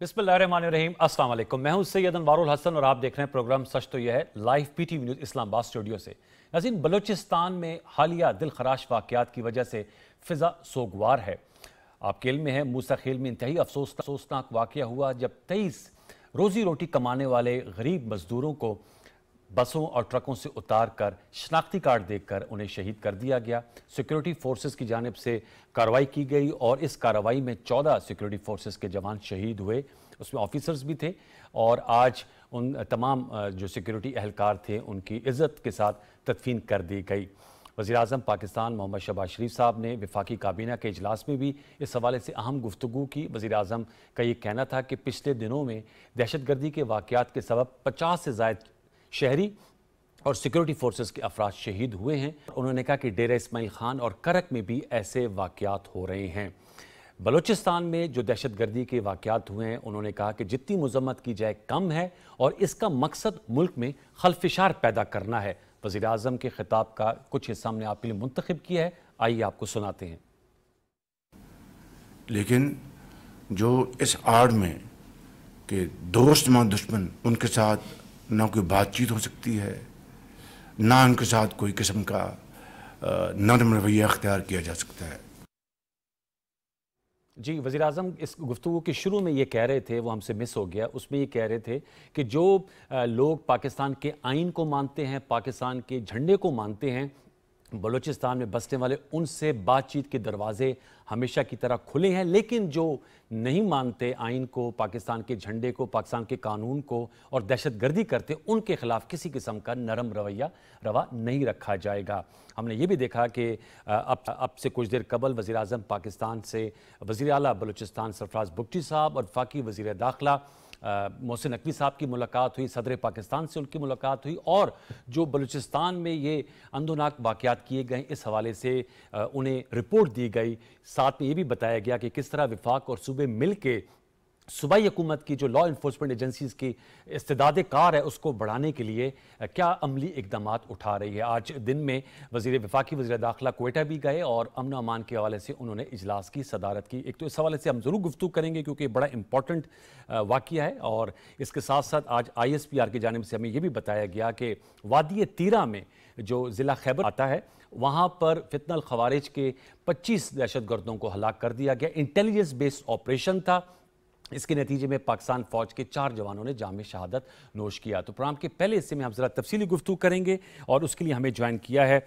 बिस्मिल्लाम अस्सलाम वालेकुम मैं हूं सैयद अनवारुल हसन और आप देख रहे हैं प्रोग्राम सच तो यह है live P T news Islamabad studio से नजीन बलूचिस्तान में हालिया दिल खराश वाक़ात की वजह से फ़िज़ा सोगवार है आपके खेल में है मूसा खेल में इंतहाई अफसोस अफसोसनाक वाक़ हुआ जब तेईस रोज़ी रोटी कमाने वाले गरीब मज़दूरों को बसों और ट्रकों से उतार कर शनाख्ती कार्ड देकर उन्हें शहीद कर दिया गया सिक्योरिटी फोर्सेस की जानब से कार्रवाई की गई और इस कार्रवाई में 14 सिक्योरिटी फोर्सेस के जवान शहीद हुए उसमें ऑफिसर्स भी थे और आज उन तमाम जो सिक्योरिटी अहलकार थे उनकी इज्जत के साथ तदफीन कर दी गई वजी अजम पाकिस्तान मोहम्मद शहबाज शरीफ साहब ने विफाकी काबीना के अजलास में भी इस हवाले से अहम गुफ्तु की वजी अजम का ये कहना था कि पिछले दिनों में दहशत गर्दी के वाक़ के सबब पचास से जायद शहरी और सिक्योरिटी फोर्सेस के अफराज शहीद हुए हैं उन्होंने कहा कि डेरा इसमाइल खान और करक में भी ऐसे वाकयात हो रहे हैं बलूचिस्तान में जो दहशत गर्दी के वाकयात हुए हैं उन्होंने कहा कि जितनी मजम्मत की जाए कम है और इसका मकसद मुल्क में खलफिशार पैदा करना है वजीर अजम के खिताब का कुछ हिस्सा हमने आपके लिए मुंतखब किया है आइए आपको सुनाते हैं लेकिन जो इस आड़ में कि दोस्त मां दुश्मन उनके साथ ना कोई बातचीत हो सकती है ना उनके साथ कोई किस्म का नरम रवैया अख्तियार किया जा सकता है जी वज़ी अजम इस गुफ्तु के शुरू में ये कह रहे थे वो हमसे मिस हो गया उसमें ये कह रहे थे कि जो लोग पाकिस्तान के आइन को मानते हैं पाकिस्तान के झंडे को मानते हैं बलूचिस्तान में बसने वाले उनसे बातचीत के दरवाजे हमेशा की तरह खुले हैं लेकिन जो नहीं मानते आइन को पाकिस्तान के झंडे को पाकिस्तान के कानून को और दहशतगर्दी करते उनके खिलाफ किसी किस्म का नरम रवैया रवा नहीं रखा जाएगा हमने ये भी देखा कि अब अब से कुछ देर कबल वज़ी अजम पाकिस्तान से वज़ी अला बलूचिस्तान सरफराज भुट्टी साहब और फाकी वज़ी दाखिला मोहसिन नकवी साहब की मुलाकात हुई सदर पाकिस्तान से उनकी मुलाकात हुई और जो बलूचिस्तान में ये अंधोनाक वाक़ात किए गए इस हवाले से आ, उन्हें रिपोर्ट दी गई साथ में ये भी बताया गया कि किस तरह विफाक और सूबे मिल के सूबाई हुकूमत की जो लॉ इन्फोर्समेंट एजेंसीज़ की इस्तेदाद कार है उसको बढ़ाने के लिए क्या अमली इकदाम उठा रही है आज दिन में वजीर वफाकी वजी दाखिला कोयटा भी गए और अमन अमान के हवाले से उन्होंने इजलास की सदारत की एक तो इस हवाले से हम ज़रूर गुफ्तु करेंगे क्योंकि बड़ा इंपॉर्टेंट वाक़ है और इसके साथ साथ आज आई एस पी आर की जानब से हमें यह भी बताया गया कि वादी तीरा में जो ज़िला खैबर आता है वहाँ पर फितनल खवारिज के पच्चीस दहशत गर्दों को हलाक कर दिया गया इंटेलिजेंस बेस्ड ऑपरेशन था इसके नतीजे में पाकिस्तान फौज के चार जवानों ने जाम शहादत नोश किया तो प्रोग्राम के पहले हिस्से में हम ज़रा तफसीली गुफ्तु करेंगे और उसके लिए हमें ज्वाइन किया है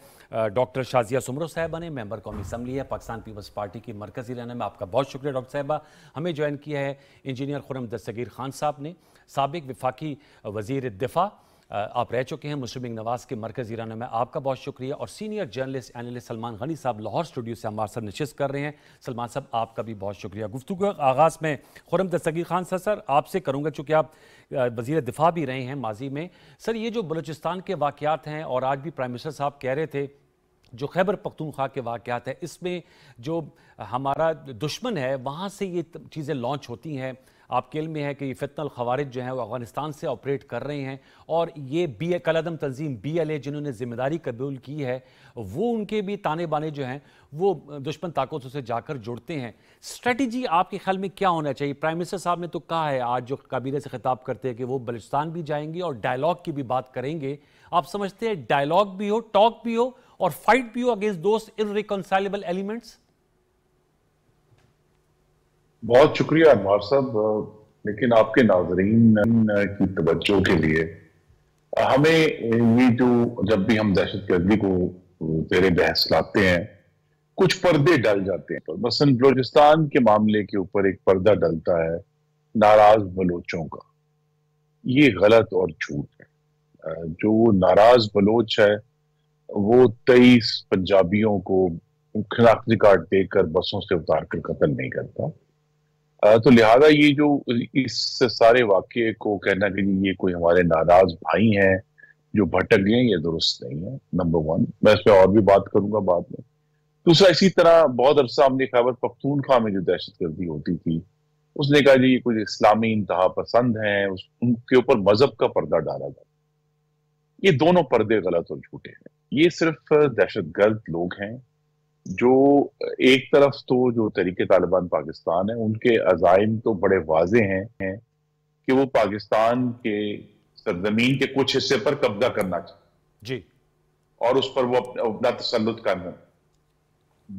डॉक्टर शाजिया सुमरो साहबा ने मेंबर कौमी असम्बली है पाकिस्तान पीपल्स पार्टी की मरकजी रहने में आपका बहुत शुक्रिया डॉक्टर साहबा हमें ज्वाइन किया है इंजीनियर खुरम दस्तगीर खान साहब ने सबक विफाकी वजीर दिफा आप रह चुके हैं मुस्लिम नवाज के मरकज़ ईराना में आपका बहुत शुक्रिया और senior journalist analyst Salman Gani साहब लाहौर स्टूडियो से हमारे साथ नशस्त कर रहे हैं सलमान साहब आपका भी बहुत शुक्रिया गुफ्तु का आगाज़ में खुरम दस्तगी खान सर सर आपसे करूँगा चूँकि आप वजीर दिफा भी रहे हैं माजी में सर ये जो बलोचिस्तान के वाक़ात हैं और आज भी प्राइम मिनिस्टर साहब कह रहे थे जो खैबर पख्तूनख्वा के वाक़ात है इसमें जो हमारा दुश्मन है वहाँ से ये चीज़ें लॉन्च होती हैं आपके इल्म में है कि ये फितनल खवारिज जो हैं वो अफगानिस्तान से ऑपरेट कर रहे हैं और ये बी कलदम तंजीम बी एल ए जिन्होंने जिम्मेदारी कबूल की है वो उनके भी ताने बाने जो हैं वो दुश्मन ताकतों से जाकर जुड़ते हैं स्ट्रेटजी आपके ख्याल में क्या होना चाहिए प्राइम मिनिस्टर साहब ने तो कहा है आज जो काबीना से खिताब करते हैं कि वो बलुचिस्तान भी जाएंगे और डायलॉग की भी बात करेंगे आप समझते हैं डायलॉग भी हो टॉक भी हो और फाइट भी हो अगेंस्ट दोस्त इनरिकॉन्साइलेबल एलिमेंट्स बहुत शुक्रिया अनवर साहब लेकिन आपके नाजरीन की तवज्जो के लिए हमें ये जो जब भी हम दहशत गर्दी को तेरे बहस लाते हैं कुछ पर्दे डल जाते हैं तो मसलन बलोचिस्तान के मामले के ऊपर एक पर्दा डलता है नाराज बलोचों का ये गलत और झूठ है जो नाराज बलोच है वो तेईस पंजाबियों को खिलाफी कार्ड देकर बसों से उतार कर कत्ल नहीं करता तो लिहाजा ये जो इस सारे वाक्य को कहना कि ये कोई हमारे नाराज भाई हैं जो भटक गए ये दुरुस्त नहीं है नंबर वन मैं इस पर और भी बात करूंगा बाद में दूसरा इसी तरह बहुत अरसा हमने खैबर पख्तूनख्वा में जो दहशत गर्दी होती थी उसने कहा जी ये कुछ इस्लामी इंतहा पसंद है उस, उनके ऊपर मजहब का पर्दा डाला गया ये दोनों पर्दे गलत और झूठे हैं ये सिर्फ दहशत गर्द लोग हैं जो एक तरफ तो जो तरीके तालिबान पाकिस्तान है उनके अजाइम तो बड़े वाजे हैं, हैं कि वो पाकिस्तान के सरजमीन के कुछ हिस्से पर कब्जा करना चाहिए जी और उस पर वो अपना तसलुत करना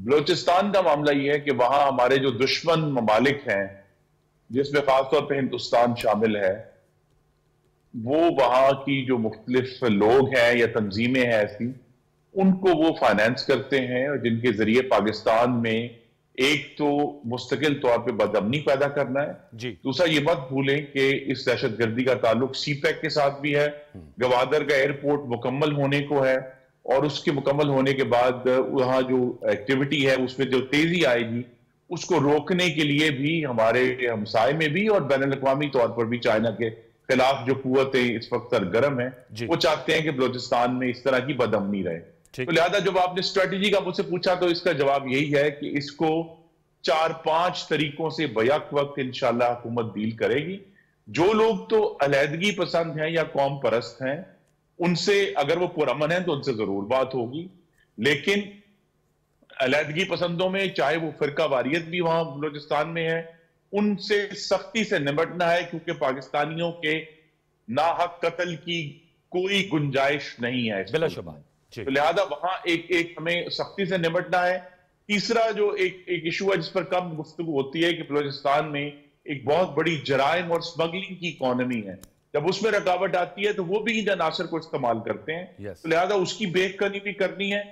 बलोचिस्तान का मामला यह है कि वहां हमारे जो दुश्मन ममालिक हैं जिसमें खासतौर पर हिंदुस्तान शामिल है वो वहां की जो मुख्तलिफ लोग हैं या तंजीमें हैं ऐसी उनको वो फाइनेंस करते हैं और जिनके जरिए पाकिस्तान में एक तो मुस्तकिल तौर पर बदमनी पैदा करना है दूसरा ये मत भूलें कि इस दहशत गर्दी का ताल्लुक सी पैक e के साथ भी है हम्म। गवादर का एयरपोर्ट मुकम्मल होने को है और उसके मुकम्मल होने के बाद वहां जो एक्टिविटी है उसमें जो तेजी आएगी उसको रोकने के लिए भी हमारे हमसाय में भी और बैन अवी तौर पर भी चाइना के खिलाफ जो कुतें इस वक्त सरगर्म है वो चाहते हैं कि बलोचिस्तान में इस तरह की बदमनी रहे तो लिहाजा जब आपने स्ट्रेटेजी का मुझसे पूछा तो इसका जवाब यही है कि इसको चार पांच तरीकों से बयक वक्त इनशाला हुकूमत डील करेगी जो लोग तो अलहदगी पसंद हैं या कौम परस्त हैं उनसे अगर वो पुरमन है तो उनसे जरूर बात होगी लेकिन अलहदगी पसंदों में चाहे वो फिरका वारियत भी वहां बलोचिस्तान में है उनसे सख्ती से निबटना है क्योंकि पाकिस्तानियों के नाहक कत्ल की कोई गुंजाइश नहीं है बिलाशुबा तो लिहाजा वहां एक एक हमें सख्ती से निपटना है तीसरा जो एक एक इशू है जिस पर कम गुफ्तु होती है कि बलोचिस्तान में एक बहुत बड़ी जराइम और स्मगलिंग की इकोनमी है जब उसमें रुकावट आती है तो वो भी इन अनासर को इस्तेमाल करते हैं तो लिहाजा उसकी बेखकनी भी करनी है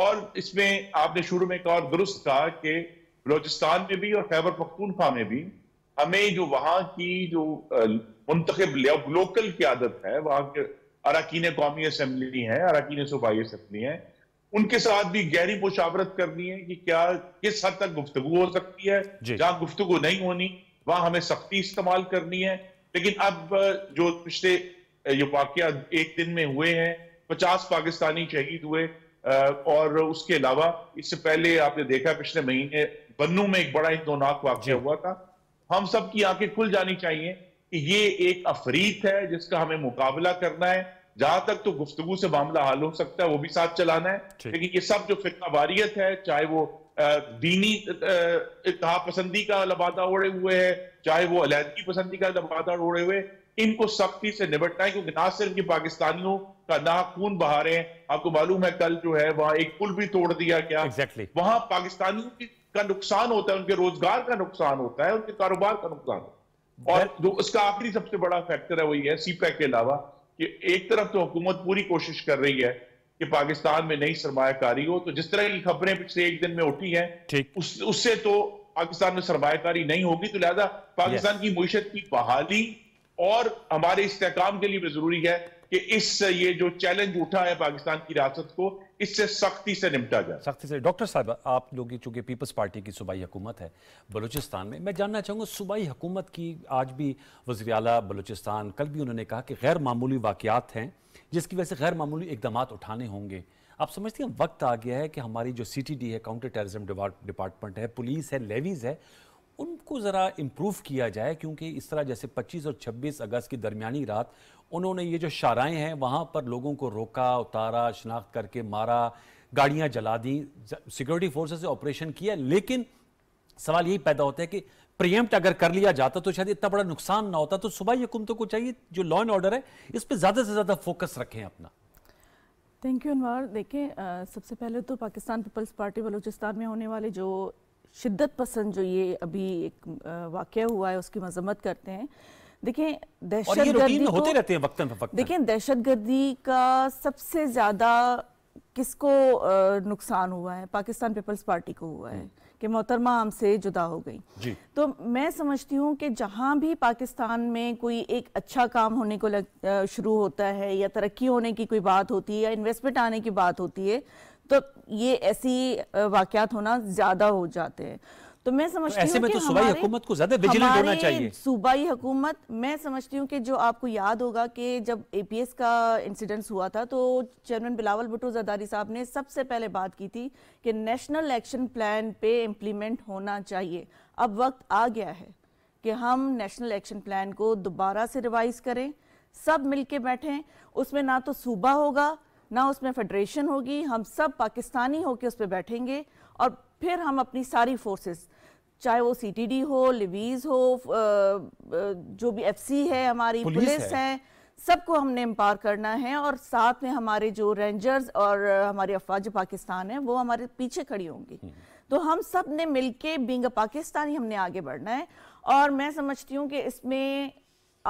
और इसमें आपने शुरू में कहा और दुरुस्त कहा कि बलोचिस्तान में भी और खैबर पख्तूनखा में भी हमें जो वहां की जो मुंतब लोकल की आदत है वहां के अरकिन कौमी असम्बली है अरकिन सूबाई असम्बली है उनके साथ भी गहरी मुशावरत करनी है कि क्या किस हद तक गुफ्तु हो सकती है जहां गुफ्तु नहीं होनी वहां हमें सख्ती इस्तेमाल करनी है लेकिन अब जो पिछले ये वाक्य एक दिन में हुए हैं पचास पाकिस्तानी शहीद हुए और उसके अलावा इससे पहले आपने देखा पिछले महीने बन्नू में एक बड़ा इंदोनाक वाक्य हुआ था हम सबकी आंखें खुल जानी चाहिए कि ये एक अफरीत है जिसका हमें मुकाबला करना है जहां तक तो गुफ्तगु से मामला हल हो सकता है वो भी साथ चलाना है लेकिन ये सब जो फिरका वारियत है चाहे वो दीनी इतहा पसंदी का लबादा ओढ़े हुए है चाहे वो अलीहदगी पसंदी का लबादा ओढ़े हुए इनको सख्ती से निपटना है क्योंकि ना सिर्फ ये पाकिस्तानियों का ना खून बहा रहे हैं आपको मालूम है कल जो है वहां एक पुल भी तोड़ दिया गया exactly. वहां पाकिस्तानियों का नुकसान होता है उनके रोजगार का नुकसान होता है उनके कारोबार का नुकसान होता है और जो उसका आखिरी सबसे बड़ा फैक्टर है वही है सीपैक के अलावा कि एक तरफ तो हुकूमत पूरी कोशिश कर रही है कि पाकिस्तान में नई सरमाकारी हो तो जिस तरह की खबरें पिछले एक दिन में उठी है उस, उससे तो पाकिस्तान में सरमाकारी नहीं होगी तो लिहाजा पाकिस्तान की मीशत की बहाली और हमारे इस्तेकाम के लिए भी जरूरी है कि इस ये जो चैलेंज उठा है पाकिस्तान की रियासत को इससे सख्ती से निपटा जाए सख्ती से डॉक्टर साहब आप लोग चूंकि पीपल्स पार्टी की सूबाई हुकूमत है बलूचिस्तान में मैं जानना चाहूंगा सूबाई हुकूमत की आज भी वजी अला बलूचिस्तान कल भी उन्होंने कहा कि गैर मामूली वाकियात हैं जिसकी वजह से गैर मामूली इकदाम उठाने होंगे आप समझते हैं वक्त आ गया है कि हमारी जो सी टी डी है काउंटर टेररिज्म डिपार्टमेंट है पुलिस है लेवीज़ है उनको ज़रा इम्प्रूव किया जाए क्योंकि इस तरह जैसे 25 और 26 अगस्त की दरमिया रात उन्होंने ये जो शाराएँ हैं वहाँ पर लोगों को रोका उतारा शनाख्त करके मारा गाड़ियाँ जला दी सिक्योरिटी फोर्सेज से ऑपरेशन किया लेकिन सवाल यही पैदा होता है कि प्रियम्प्ट अगर कर लिया जाता तो शायद इतना बड़ा नुकसान ना होता तो सुबह हुकूमतों को चाहिए जो लॉ एंड ऑर्डर है इस पर ज़्यादा से ज़्यादा फोकस रखें अपना थैंक यू अनवर देखें सबसे पहले तो पाकिस्तान पीपल्स पार्टी बलूचिस्तान में होने वाले जो शिद्दत पसंद जो ये अभी एक वाक़ हुआ है उसकी मजम्मत करते हैं देखिए दहशत होते रहते हैं वक्तन दहशतगर्दी का सबसे ज्यादा किसको नुकसान हुआ है पाकिस्तान पीपल्स पार्टी को हुआ है हम्म। कि मोहतरमा हमसे जुदा हो गई जी। तो मैं समझती हूँ कि जहाँ भी पाकिस्तान में कोई एक अच्छा काम होने को लग शुरू होता है या तरक्की होने की कोई बात होती है या इन्वेस्टमेंट आने की बात होती है तो ये ऐसी वाकयात होना ज़्यादा हो जाते हैं तो मैं समझती तो हूँ तो सूबाई हुकूमत मैं समझती हूँ कि जो आपको याद होगा कि जब एपीएस का इंसिडेंस हुआ था तो चेयरमैन बिलावल भुटो जरदारी साहब ने सबसे पहले बात की थी कि नेशनल एक्शन प्लान पे इम्प्लीमेंट होना चाहिए अब वक्त आ गया है कि हम नेशनल एक्शन प्लान को दोबारा से रिवाइज करें सब मिलके बैठें उसमें ना तो सूबा होगा ना उसमें फेडरेशन होगी हम सब पाकिस्तानी होके उस पर बैठेंगे और फिर हम अपनी सारी फोर्सेस चाहे वो सीटीडी हो लिवीज हो जो भी एफसी है हमारी पुलिस, पुलिस है, है सबको हमने एम्पावर करना है और साथ में हमारे जो रेंजर्स और हमारी अफवाज पाकिस्तान है वो हमारे पीछे खड़ी होंगी हम्म। तो हम सब ने मिल के बिंग पाकिस्तानी हमने आगे बढ़ना है और मैं समझती हूँ कि इसमें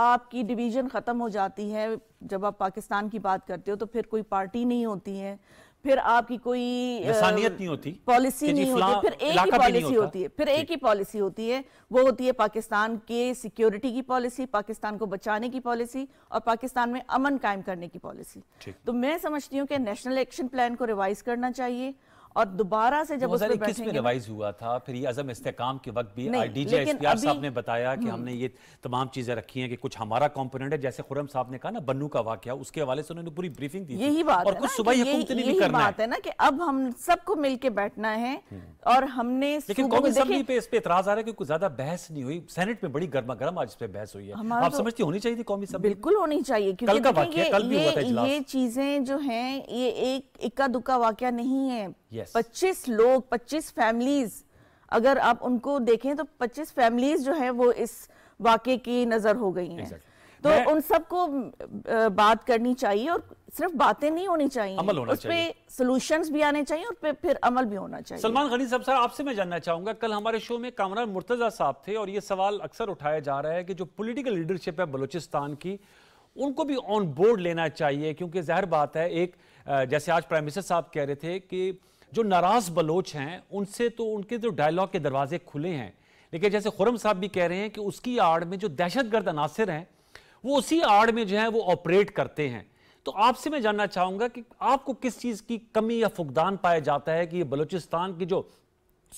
आपकी डिवीज़न ख़त्म हो जाती है जब आप पाकिस्तान की बात करते हो तो फिर कोई पार्टी नहीं होती है फिर आपकी कोई इंसानियत नहीं होती पॉलिसी नहीं होती फिर एक ही पॉलिसी होती है फिर एक ही पॉलिसी होती है वो होती है पाकिस्तान के सिक्योरिटी की पॉलिसी पाकिस्तान को बचाने की पॉलिसी और पाकिस्तान में अमन कायम करने की पॉलिसी तो मैं समझती हूँ कि नेशनल एक्शन प्लान को रिवाइज करना चाहिए और दोबारा से जब इक्कीस रिवाइज हुआ था फिर ये अजम इस्तेकाम के वक्त भी आईडीजीआईएसपीआर साहब ने बताया कि हम्म। हमने ये तमाम चीजें रखी हैं कि कुछ हमारा कंपोनेंट है जैसे खुरम साहब ने कहा ना बन्नू का वाक्य उसके हवाले से उन्होंने पूरी ब्रीफिंग दी यही बात और कुछ सुबह यही बात है ना कि अब हम सबको मिलकर बैठना है हम्म। और हमने इस इतराज आ रहा है कि ज्यादा बहस नहीं हुई सेनेट में बड़ी गर्मा गर्म आज इस पे बहस हुई है आप तो समझती होनी चाहिए थी कौमी बिल्कुल होनी चाहिए क्योंकि ये चीजें जो है ये एक इक्का दुक्का वाक्य नहीं है yes. 25 लोग 25 फैमिलीज अगर आप उनको देखें तो 25 फैमिलीज जो है वो इस वाक्य की नज़र हो गई हैं exactly. तो उन सबको बात करनी चाहिए और सिर्फ बातें नहीं होनी चाहिए अमल होना उस पे सोल्यूशन भी आने चाहिए और पे फिर अमल भी होना चाहिए सलमान गनी साहब सर आपसे मैं जानना चाहूंगा कल हमारे शो में कामरान मुर्तजा साहब थे और ये सवाल अक्सर उठाया जा रहा है कि जो पोलिटिकल लीडरशिप है बलूचिस्तान की उनको भी ऑन बोर्ड लेना चाहिए क्योंकि जहर बात है एक जैसे आज प्राइम मिनिस्टर साहब कह रहे थे कि जो नाराज बलोच हैं उनसे तो उनके जो डायलॉग के दरवाजे खुले हैं लेकिन जैसे खुरम साहब भी कह रहे हैं कि उसकी आड़ में जो दहशतगर्द अनासर हैं वो उसी आड़ में जो है वो ऑपरेट करते हैं तो आपसे मैं जानना चाहूंगा कि आपको किस चीज़ की कमी या फुकदान पाया जाता है कि ये बलोचिस्तान की जो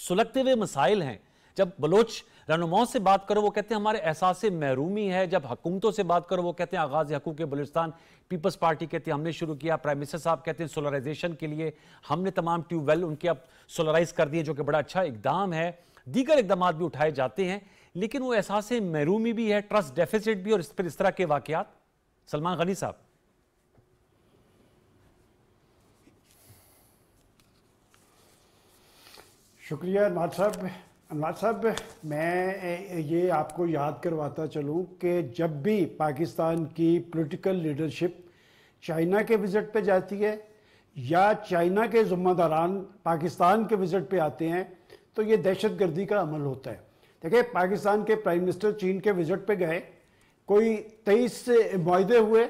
सुलगते हुए मसाइल हैं जब बलोच रहनुमाओं से बात करो वो कहते हैं हमारे एहसास महरूमी है जब हुकूमतों से बात करो वो कहते हैं आगाज हकूक बलिस्तान पीपल्स पार्टी कहती है हमने शुरू किया प्राइम मिनिस्टर साहब कहते हैं सोलराइजेशन के लिए हमने तमाम ट्यूबवेल उनके अब सोलराइज कर दिए जो कि बड़ा अच्छा इकदाम है दीगर इकदाम भी उठाए जाते हैं लेकिन वो एहसास महरूमी भी है ट्रस्ट डेफिसिट भी और इस पर इस तरह के वाकियात सलमान गनी साहब शुक्रिया नाथ साहब अनवार साहब मैं ये आपको याद करवाता चलूं कि जब भी पाकिस्तान की पॉलिटिकल लीडरशिप चाइना के विज़िट पे जाती है या चाइना के ज़ुम्मेदारान पाकिस्तान के विज़िट पे आते हैं तो ये दहशत गर्दी का अमल होता है देखिए पाकिस्तान के प्राइम मिनिस्टर चीन के विज़िट पे गए कोई तेईस माहे हुए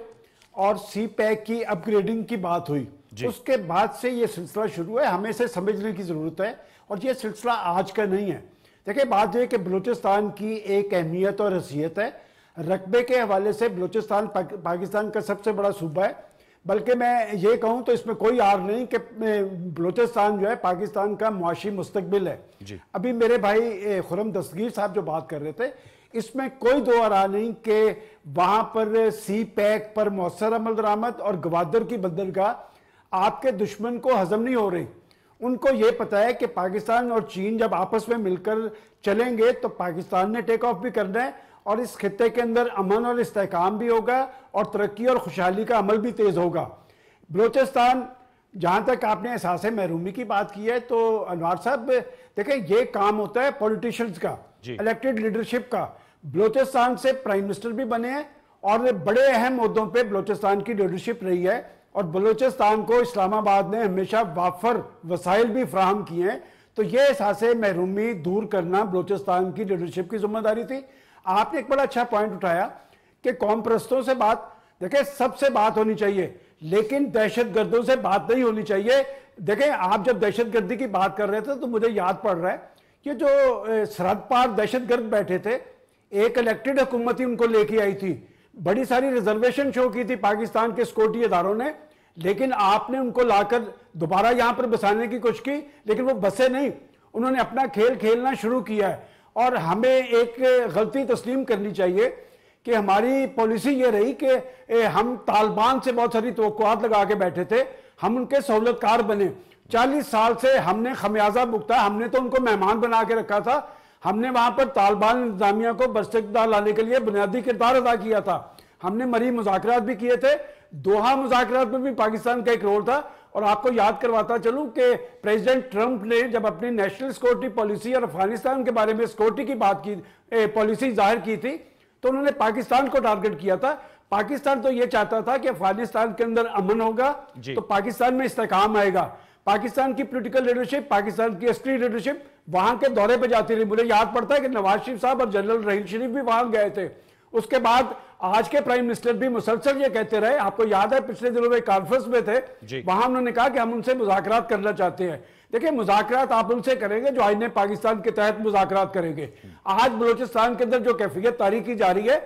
और सी पैक e की अपग्रेडिंग की बात हुई उसके बाद से ये सिलसिला शुरू है हमें से समझने की ज़रूरत है और ये सिलसिला आज का नहीं है देखिए बात यह कि बलूचिस्तान की एक अहमियत और हैसियत है रकबे के हवाले से बलूचिस्तान पाकिस्तान का सबसे बड़ा सूबा है बल्कि मैं ये कहूँ तो इसमें कोई आर नहीं कि बलूचिस्तान जो है पाकिस्तान का मुआशी मुस्तबिल है अभी मेरे भाई खुरम दस्तगीर साहब जो बात कर रहे थे इसमें कोई दो आरा नहीं कि वहाँ पर सी पैक पर मौसर अमल दरामद और गवादर की बंदरगाह आपके दुश्मन को हजम नहीं हो रही उनको ये पता है कि पाकिस्तान और चीन जब आपस में मिलकर चलेंगे तो पाकिस्तान ने टेक ऑफ भी करना है और इस खत्े के अंदर अमन और इस्तेकाम भी होगा और तरक्की और खुशहाली का अमल भी तेज़ होगा बलूचिस्तान जहाँ तक आपने एहसास महरूमी की बात की है तो अनवर साहब देखें ये काम होता है पॉलिटिशियंस का इलेक्टेड लीडरशिप का बलूचिस्तान से प्राइम मिनिस्टर भी बने हैं और बड़े अहम मुद्दों पर बलूचिस्तान की लीडरशिप रही है और बलूचिस्तान को इस्लामाबाद ने हमेशा वाफर वसाइल भी फ्राहम किए हैं तो ये एहसास महरूमी दूर करना बलूचिस्तान की लीडरशिप की जिम्मेदारी थी आपने एक बड़ा अच्छा पॉइंट उठाया कि कौम प्रस्तों से बात देखें सबसे बात होनी चाहिए लेकिन दहशत गर्दों से बात नहीं होनी चाहिए देखें आप जब दहशत गर्दी की बात कर रहे थे तो मुझे याद पड़ रहा है कि जो सरहद पार दहशत गर्द बैठे थे एक इलेक्टेड हुकूमत ही उनको लेके आई थी बड़ी सारी रिजर्वेशन शो की थी पाकिस्तान के सिक्योरिटी इदारों ने लेकिन आपने उनको लाकर दोबारा यहाँ पर बसाने की कोशिश की लेकिन वो बसे नहीं उन्होंने अपना खेल खेलना शुरू किया है और हमें एक गलती तस्लीम करनी चाहिए कि हमारी पॉलिसी ये रही कि हम तालिबान से बहुत सारी तो लगा के बैठे थे हम उनके सहूलतकार बने चालीस साल से हमने खमियाजा भुगता हमने तो उनको मेहमान बना के रखा था हमने वहाँ पर तालिबान इंतजामिया को बरसकदा लाने के लिए बुनियादी किरदार अदा किया था हमने मरी मुजाकर भी किए थे दोहा मुजाकर में भी पाकिस्तान का एक रोल था और आपको याद करवाता चलूं कि प्रेसिडेंट ट्रंप ने जब अपनी नेशनल सिक्योरिटी पॉलिसी और अफगानिस्तान के बारे में सिक्योरिटी की बात की पॉलिसी जाहिर की थी तो उन्होंने पाकिस्तान को टारगेट किया था पाकिस्तान तो यह चाहता था कि अफगानिस्तान के अंदर अमन होगा तो पाकिस्तान में इस्तेकाम आएगा पाकिस्तान की पोलिटिकल लीडरशिप पाकिस्तान की अस्करी लीडरशिप वहां के दौरे पर जाती रही मुझे याद पड़ता है कि नवाज शरीफ साहब और जनरल रहीम शरीफ भी वहां गए थे उसके बाद आज के प्राइम मिनिस्टर भी मुसलसल ये कहते रहे आपको याद है पिछले दिनों में कॉन्फ्रेंस में थे वहां उन्होंने कहा कि हम उनसे मुजाकरात करना चाहते हैं देखिए मुजाकर आप उनसे करेंगे जो आईने पाकिस्तान के तहत मुजाकर करेंगे आज बलोचिस्तान के अंदर जो कैफियत तारी की जा रही है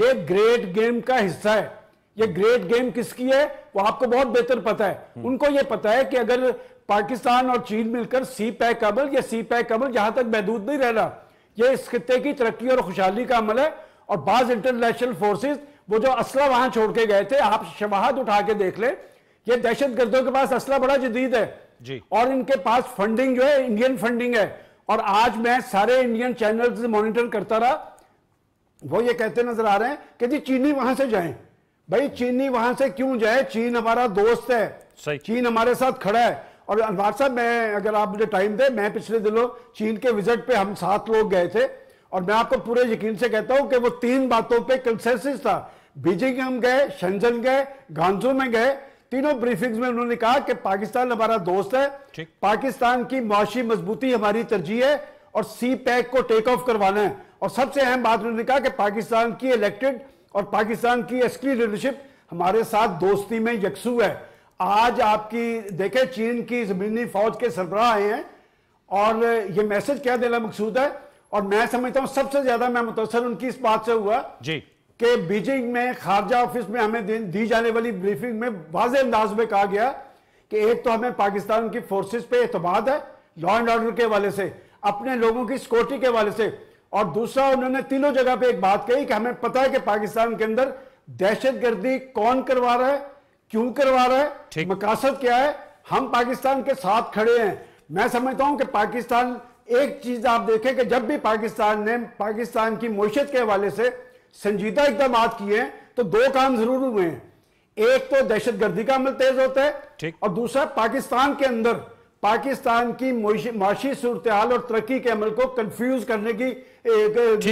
ये ग्रेट गेम का हिस्सा है ये ग्रेट गेम किसकी है वो आपको बहुत बेहतर पता है हम्म। उनको ये पता है कि अगर पाकिस्तान और चीन मिलकर सी पैक अमल या सी पैक अमल यहां तक महदूद नहीं रहना ये इस खत्े की तरक्की और खुशहाली का अमल है और बाज इंटरनेशनल फोर्सेस वो जो असला वहां छोड़ के गए थे आप शवाहद उठा के देख लें ये दहशत गर्दों के पास असला बड़ा जदीद है जी और इनके पास फंडिंग जो है इंडियन फंडिंग है और आज मैं सारे इंडियन चैनल से मॉनिटर करता रहा वो ये कहते नजर आ रहे हैं कि जी चीनी वहां से जाए भाई चीनी वहां से क्यों जाए चीन हमारा दोस्त है सही। चीन हमारे साथ खड़ा है और अनवार साहब मैं अगर आप मुझे टाइम दे मैं पिछले दिनों चीन के विजिट पे हम सात लोग गए थे और मैं आपको पूरे यकीन से कहता हूं कि वो तीन बातों पे कंसेंसिस था बीजिंग हम गए शंजन गए गांजो में गए तीनों ब्रीफिंग्स में उन्होंने कहा कि पाकिस्तान हमारा दोस्त है पाकिस्तान की मुआशी मजबूती हमारी तरजीह है और सी पैक को टेक ऑफ करवाना है और सबसे अहम बात उन्होंने कहा कि पाकिस्तान की इलेक्टेड और पाकिस्तान की एसकी लीडरशिप हमारे साथ दोस्ती में यकसू है आज आपकी देखें चीन की जमीनी फौज के सरबराह आए हैं और ये मैसेज क्या देना मकसूद है और मैं समझता हूं सबसे ज्यादा मैं मुतासर उनकी इस बात से हुआ जी के बीजिंग में खारजा ऑफिस में हमें दी जाने वाली ब्रीफिंग में वाज अंदाज में कहा गया कि एक तो हमें पाकिस्तान की फोर्सेस पे एतमाद है लॉ एंड ऑर्डर के वाले से अपने लोगों की सिक्योरिटी के वाले से और दूसरा उन्होंने तीनों जगह पे एक बात कही कि हमें पता है कि पाकिस्तान के अंदर गर्दी कौन करवा रहा है क्यों करवा रहा है मकासद क्या है हम पाकिस्तान के साथ खड़े हैं मैं समझता हूं कि पाकिस्तान एक चीज आप देखें कि जब भी पाकिस्तान ने पाकिस्तान की मोशत के हवाले से संजीदा इकदाम किए तो दो काम जरूर हुए हैं एक तो दहशत गर्दी का अमल तेज होता है और दूसरा पाकिस्तान के अंदर पाकिस्तान की माशी सूरत और तरक्की के अमल को कंफ्यूज करने की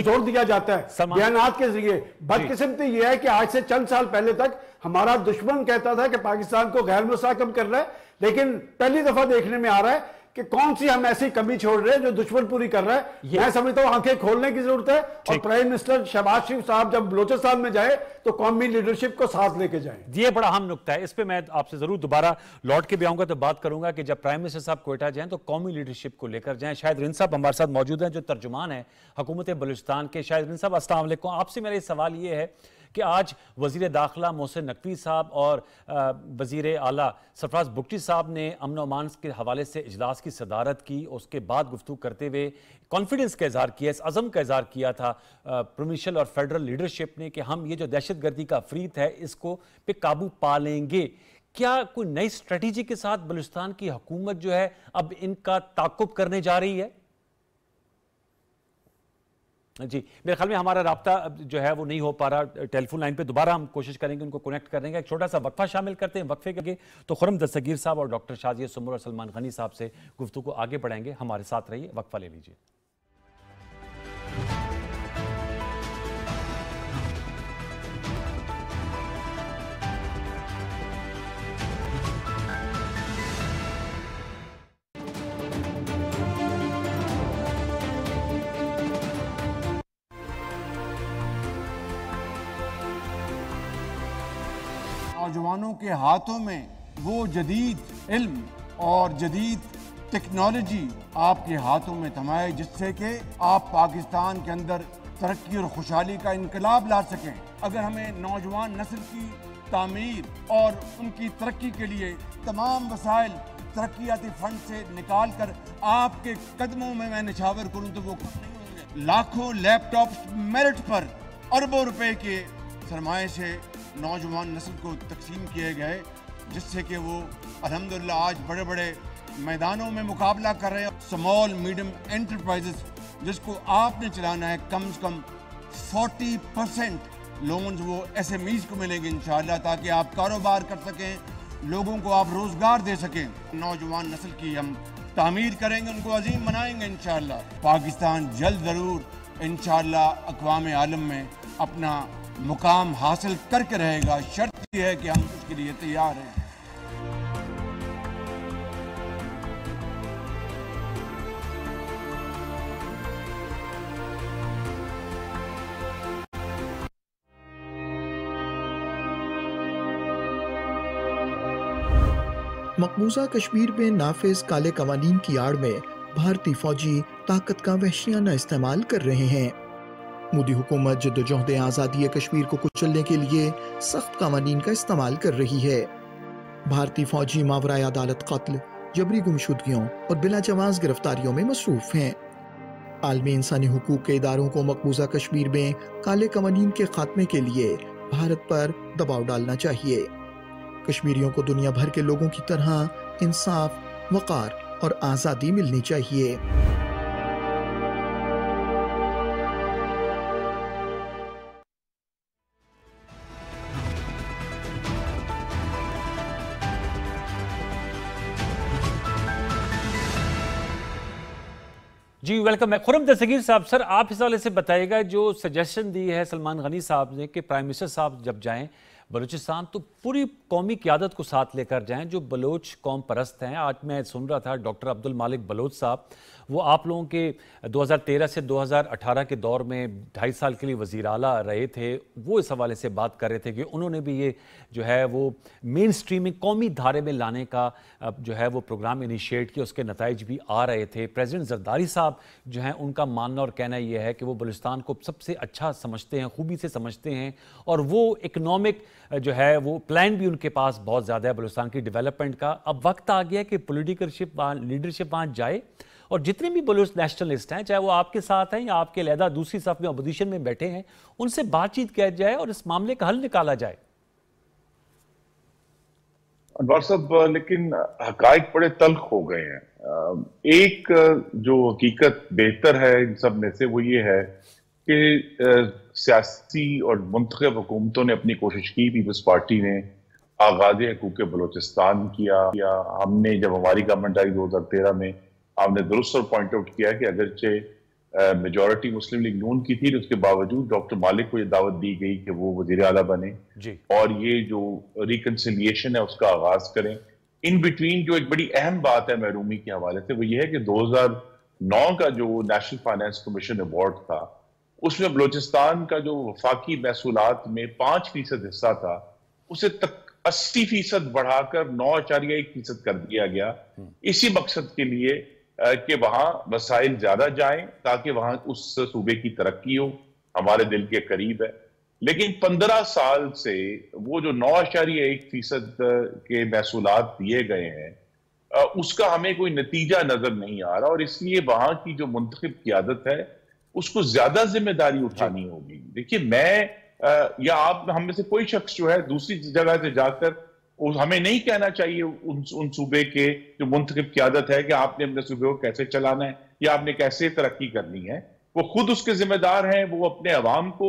जोर दिया जाता है बयान के जरिए बदकिस्मती यह है कि आज से चंद साल पहले तक हमारा दुश्मन कहता था कि पाकिस्तान को गैर मुस्कम कर रहा है लेकिन पहली दफा देखने में आ रहा है कि कौन सी हम ऐसी कमी छोड़ रहे हैं जो दुश्मन पूरी कर रहा है मैं समझता हूं आंखें खोलने की जरूरत है और प्राइम मिनिस्टर शहबाज शरीफ साहब जब बलोचिस्तान में जाए तो कौमी लीडरशिप को साथ लेके जाए ये बड़ा अहम नुकता है इस पर मैं आपसे जरूर दोबारा लौट के भी आऊंगा तो बात करूंगा कि जब प्राइम मिनिस्टर साहब कोयटा जाए तो कौमी लीडरशिप को लेकर जाए शायद रिन साहब हमारे साथ मौजूद हैं जो तर्जुमान है हकूमत बलुचिस्तान के शायद रिन साहब असल आपसे मेरा सवाल ये है कि आज वजीर दाखिला मोहसिन नकवी साहब और वजीर अला सरफराज बुगटी साहब ने अमन अमान के हवाले से इजलास की सदारत की उसके बाद गुफ्तु करते हुए कॉन्फिडेंस का इजहार किया इस अज़म का इजहार किया था प्रोविशल और फेडरल लीडरशिप ने कि हम ये जो दहशत गर्दी का फ्रीत है इसको पे काबू पा लेंगे क्या कोई नई स्ट्रेटजी के साथ बलुस्तान की हुकूमत जो है अब इनका ताकुब करने जा रही है जी मेरे ख्याल में हमारा रबता जो है वो नहीं हो पा रहा टेलीफोन लाइन पे दोबारा हम कोशिश करेंगे उनको कनेक्ट करेंगे एक छोटा सा वक्फा शामिल करते हैं वक्फे के तो खुरम दस्तगीर साहब और डॉक्टर शाजिया सुमर और सलमान गनी साहब से गुफ्तु को आगे बढ़ाएंगे हमारे साथ रहिए वक्फा ले लीजिए नौजवानों के हाथों में वो जदीद इल्म और जदीद टेक्नोलॉजी आपके हाथों में थमाए जिससे कि आप पाकिस्तान के अंदर तरक्की और खुशहाली का इनकलाब ला सकें अगर हमें नौजवान नस्ल की तमीर और उनकी तरक्की के लिए तमाम वसाइल तरक्याती फंड से निकाल कर आपके कदमों में मैं निछावर करूँ तो वो नहीं होंगे लाखों लैपटॉप मेरिट पर अरबों रुपए के सरमाए से नौजवान नस्ल को तकसीम किए गए जिससे कि वो अलहमदिल्ला आज बड़े बड़े मैदानों में मुकाबला कर रहे हैं स्मॉल मीडियम एंटरप्राइजेस जिसको आपने चलाना है कम से कम 40 परसेंट लोन्स वो एस एम ईज को मिलेंगे इन ताकि आप कारोबार कर सकें लोगों को आप रोज़गार दे सकें नौजवान नस्ल की हम तामीर करेंगे उनको अजीम बनाएंगे इन पाकिस्तान जल्द ज़रूर इन अकवाम आलम में अपना मुकाम हासिल करके रहेगा शर्त यह है कि हम उसके लिए तैयार हैं मकबूजा कश्मीर में नाफिज काले कवानीन की आड़ में भारतीय फौजी ताकत का वहशियाना इस्तेमाल कर रहे हैं मोदी हुकूमत जदोजहद आज़ादी कश्मीर को कुचलने के लिए सख्त कवानीन का इस्तेमाल कर रही है भारतीय फौजी मावरा अदालत कत्ल जबरी गुमशुदगियों और बिला जवाज गिरफ्तारियों में मसरूफ हैं आलमी इंसानी हकूक के इदारों को मकबूजा कश्मीर में काले कवानीन के खात्मे के लिए भारत पर दबाव डालना चाहिए कश्मीरियों को दुनिया भर के लोगों की तरह इंसाफ वक़ार और आज़ादी मिलनी चाहिए जी वेलकम मैं खुरम दसगीर साहब सर आप इस हवाले से बताइएगा जो सजेशन दी है सलमान गनी साहब ने कि प्राइम मिनिस्टर साहब जब जाएं बलूचिस्तान तो पूरी कौमी क्यादत को साथ लेकर जाएं जो बलोच कौम परस्त हैं आज मैं सुन रहा था डॉक्टर अब्दुल मालिक बलोच साहब वो आप लोगों के 2013 से 2018 के दौर में ढाई साल के लिए वजीर अला रहे थे वो इस हवाले से बात कर रहे थे कि उन्होंने भी ये जो है वो मेन स्ट्रीमिंग कौमी धारे में लाने का जो है वो प्रोग्राम इनिशिएट किया उसके नतज भी आ रहे थे प्रेजिडेंट जरदारी साहब जो हैं उनका मानना और कहना यह है कि वो बलुस्तान को सबसे अच्छा समझते हैं खूबी से समझते हैं और वो इकनॉमिक जो है वो प्लान भी उनके पास बहुत ज़्यादा है बलुस्तान की डेवलपमेंट का अब वक्त आ गया कि पोलिटिकलशिप लीडरशिप वहाँ जाए और जितने भी बलूच नेशनलिस्ट हैं चाहे वो आपके साथ हैं या आपके लहदा दूसरी सफ में अपोजिशन में बैठे हैं उनसे बातचीत किया जाए और इस मामले का हल निकाला जाए साहब लेकिन हक बड़े तल्ख हो गए हैं एक जो हकीकत बेहतर है इन सब में से वो ये है कि सियासी और मंतखब हुकूमतों ने अपनी कोशिश की पीपल्स पार्टी ने आगाज हकूक बलोचिस्तान किया या हमने जब हमारी गवर्नमेंट आई दो हज़ार तेरह में आपने दुरुस्त और पॉइंट आउट किया कि अगरचे मेजोरिटी मुस्लिम लीग नून की थी तो उसके बावजूद डॉक्टर मालिक को ये दावत दी गई कि वो वजीर अला बने और ये जो रिकनसिलियेशन है उसका आगाज करें इन बिटवीन जो एक बड़ी अहम बात है महरूमी के हवाले से वो ये है कि 2009 का जो नेशनल फाइनेंस कमीशन अवार्ड था उसमें बलोचिस्तान का जो वफाकी महसूल में पांच फीसद हिस्सा था उसे तक अस्सी फीसद बढ़ाकर नौ आचार्य एक फीसद कर दिया गया हम्म। इसी मकसद के लिए कि वहां वसाइल ज़्यादा जाएं ताकि वहां उस सूबे की तरक्की हो हमारे दिल के करीब है लेकिन पंद्रह साल से वो जो नौ आशारी एक फीसद के महसूलत दिए गए हैं उसका हमें कोई नतीजा नजर नहीं आ रहा और इसलिए वहां की जो मुंतब क्यादत है उसको ज्यादा जिम्मेदारी उठानी होगी देखिए मैं या आप हम में से कोई शख्स जो है दूसरी जगह से जाकर हमें नहीं कहना चाहिए उन उन सूबे के जो मुंतब क्यादत है कि आपने अपने सूबे को कैसे चलाना है या आपने कैसे तरक्की करनी है वो खुद उसके जिम्मेदार हैं वो अपने अवाम को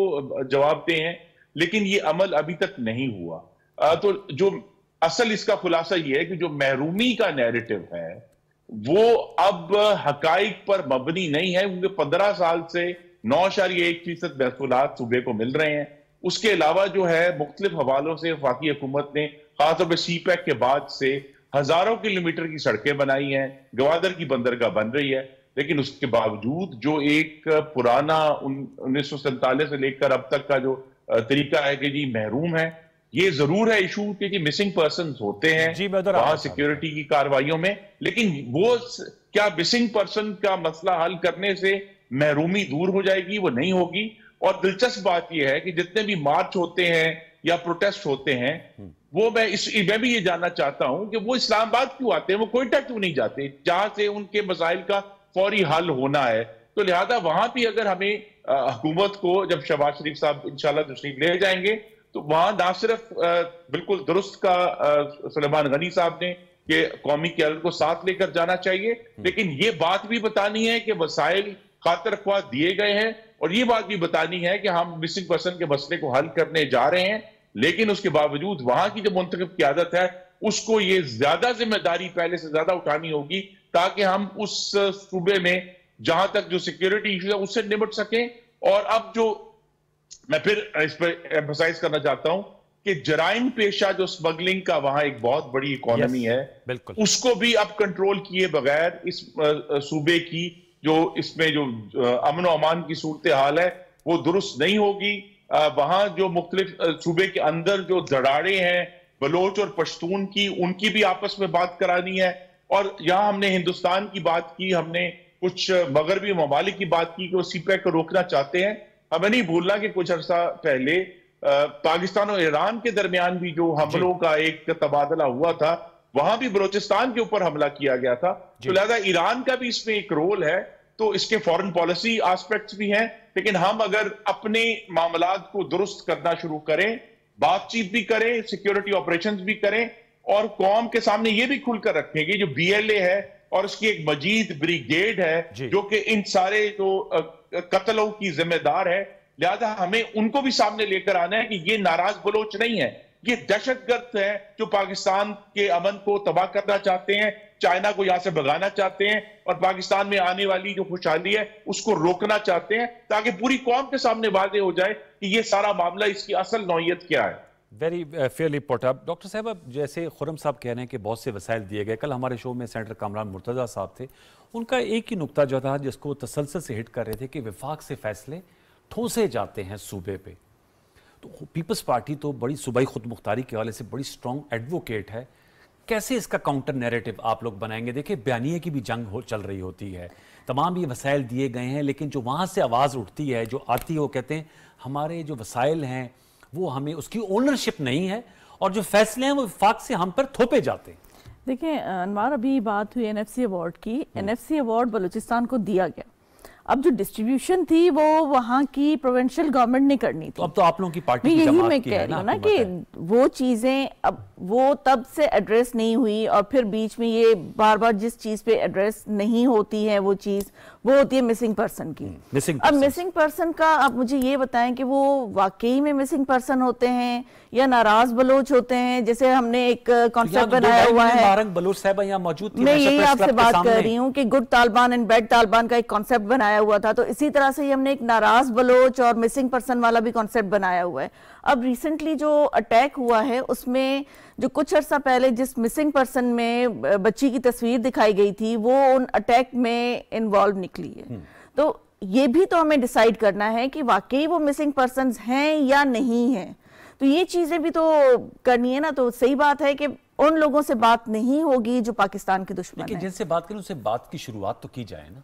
जवाब दे हैं लेकिन ये अमल अभी तक नहीं हुआ आ, तो जो असल इसका खुलासा ये है कि जो महरूमी का नैरेटिव है वो अब हकाइक पर मबनी नहीं है क्योंकि पंद्रह साल से नौ शारिय एक फीसद महसूलत सूबे को मिल रहे हैं उसके अलावा जो है मुख्तलिफ हवालों से वाकई हुकूमत ने खासतौर पर सी पैक के बाद से हजारों किलोमीटर की सड़कें बनाई हैं गवादर की बंदरगाह बन रही है लेकिन उसके बावजूद जो एक पुराना उन्नीस सौ से लेकर अब तक का जो तरीका है कि जी महरूम है ये जरूर है इशू कि जी मिसिंग पर्सन होते हैं वहां सिक्योरिटी की कार्रवाइयों में लेकिन वो क्या मिसिंग पर्सन का मसला हल करने से महरूमी दूर हो जाएगी वो नहीं होगी और दिलचस्प बात यह है कि जितने भी मार्च होते हैं या प्रोटेस्ट होते हैं हम्म। वो मैं इस मैं भी ये जानना चाहता हूं कि वो इस्लामाबाद क्यों आते हैं वो कोयटा क्यों नहीं जाते जहां से उनके मसाइल का फौरी हल होना है तो लिहाजा वहां भी अगर हमें हुकूमत को जब शहबाज शरीफ साहब इंशाला तशरीफ ले जाएंगे तो वहां ना सिर्फ बिल्कुल दुरुस्त का सलमान गनी साहब ने कि कौमी के को साथ लेकर जाना चाहिए हम्म। लेकिन ये बात भी बतानी है कि वसाइल खातर ख्वाह दिए गए हैं और ये बात भी बतानी है कि हम मिसिंग पर्सन के मसले को हल करने जा रहे हैं लेकिन उसके बावजूद वहां की जो मुंतब क्यादत है उसको ये ज्यादा जिम्मेदारी पहले से ज्यादा उठानी होगी ताकि हम उस सूबे में जहां तक जो सिक्योरिटी इशू है उससे निपट सकें और अब जो मैं फिर इस पर एम्फोसाइज करना चाहता हूं कि जराइम पेशा जो स्मगलिंग का वहां एक बहुत बड़ी इकोनॉमी yes, है बिल्कुल उसको भी अब कंट्रोल किए बगैर इस सूबे की जो इसमें जो अमन अमान की सूरत हाल है वो दुरुस्त नहीं होगी वहाँ जो मुख्तलिफ सूबे के अंदर जो दराड़े हैं बलोच और पश्तून की उनकी भी आपस में बात करानी है और यहाँ हमने हिंदुस्तान की बात की हमने कुछ मगरबी ममालिक की बात की कि वो पैक को रोकना चाहते हैं हमें नहीं भूलना कि कुछ अर्सा पहले पाकिस्तान और ईरान के दरमियान भी जो हमलों का एक तबादला हुआ था वहां भी बलोचिस्तान के ऊपर हमला किया गया था तो लिहाजा ईरान का भी इसमें एक रोल है तो इसके फॉरेन पॉलिसी आस्पेक्ट्स भी हैं लेकिन हम अगर अपने मामला को दुरुस्त करना शुरू करें बातचीत भी करें सिक्योरिटी ऑपरेशन भी करें और कौम के सामने ये भी खुलकर रखेंगे जो बी एल ए है और उसकी एक मजीद ब्रिगेड है जो कि इन सारे जो कत्लों की जिम्मेदार है लिहाजा हमें उनको भी सामने लेकर आना है कि ये नाराज बलोच नहीं है ये दहशत गर्द है जो पाकिस्तान के अमन को तबाह करना चाहते हैं चाइना को यहां से भगाना चाहते हैं और पाकिस्तान में आने वाली जो खुशहाली है उसको रोकना चाहते हैं ताकि पूरी कौम के सामने वादे हो जाए कि ये सारा मामला इसकी असल नौीयत क्या है वेरी फेयरली पोट अब डॉक्टर साहब अब जैसे खुरम साहब कह रहे हैं कि बहुत से वसाइल दिए गए कल हमारे शो में सेंटर कामरान मुर्तज़ा साहब थे उनका एक ही नुकता जो था जिसको तसलसल से हिट कर रहे थे कि विफाक से फैसले ठोसे जाते हैं सूबे पे तो पीपल्स पार्टी तो बड़ी सूबाई खुद मुख्तारी के हवाले से बड़ी स्ट्रॉन्ग एडवोकेट है कैसे इसका काउंटर नैरेटिव आप लोग बनाएंगे देखिए बयानिए की भी जंग हो चल रही होती है तमाम ये वसाइल दिए गए हैं लेकिन जो वहाँ से आवाज़ उठती है जो आती है वो कहते हैं हमारे जो वसाइल हैं वो हमें उसकी ओनरशिप नहीं है और जो फैसले हैं वो विफाक से हम पर थोपे जाते हैं देखिए अनवार अभी बात हुई एनएफसी अवार्ड की एनएफसी हम्म। अवार्ड बलूचिस्तान को दिया गया अब जो डिस्ट्रीब्यूशन थी वो वहां की प्रोविंशियल गवर्नमेंट ने करनी थी अब तो आप लोगों की पार्टी यही मैं कह रही हूँ ना कि वो चीज़ें अब वो तब से एड्रेस नहीं हुई और फिर बीच में ये बार बार जिस चीज़ पे एड्रेस नहीं होती है वो चीज़ वो होती है मिसिंग पर्सन की मिसिंग हम्म, अब मिसिंग पर्सन का आप मुझे ये बताएं कि वो वाकई में मिसिंग पर्सन होते हैं या नाराज बलोच होते हैं जैसे हमने एक कॉन्सेप्ट तो बनाया हुआ है बलोच साहब यहाँ मौजूद मैं यही आपसे बात कर रही हूँ कि good Taliban and bad Taliban का एक कॉन्सेप्ट बनाया हुआ था तो इसी तरह से हमने एक नाराज बलोच और मिसिंग पर्सन वाला भी कॉन्सेप्ट बनाया हुआ है अब रिसेंटली जो अटैक हुआ है उसमें जो कुछ अर्सा पहले जिस मिसिंग पर्सन में बच्ची की तस्वीर दिखाई गई थी वो उन अटैक में इन्वॉल्व निकली है हम्म। तो ये भी तो हमें डिसाइड करना है कि वाकई वो मिसिंग पर्सन हैं या नहीं हैं तो ये चीज़ें भी तो करनी है ना तो सही बात है कि उन लोगों से बात नहीं होगी जो पाकिस्तान के दुश्मन हैं जिनसे बात करें उनसे बात की शुरुआत तो की जाए ना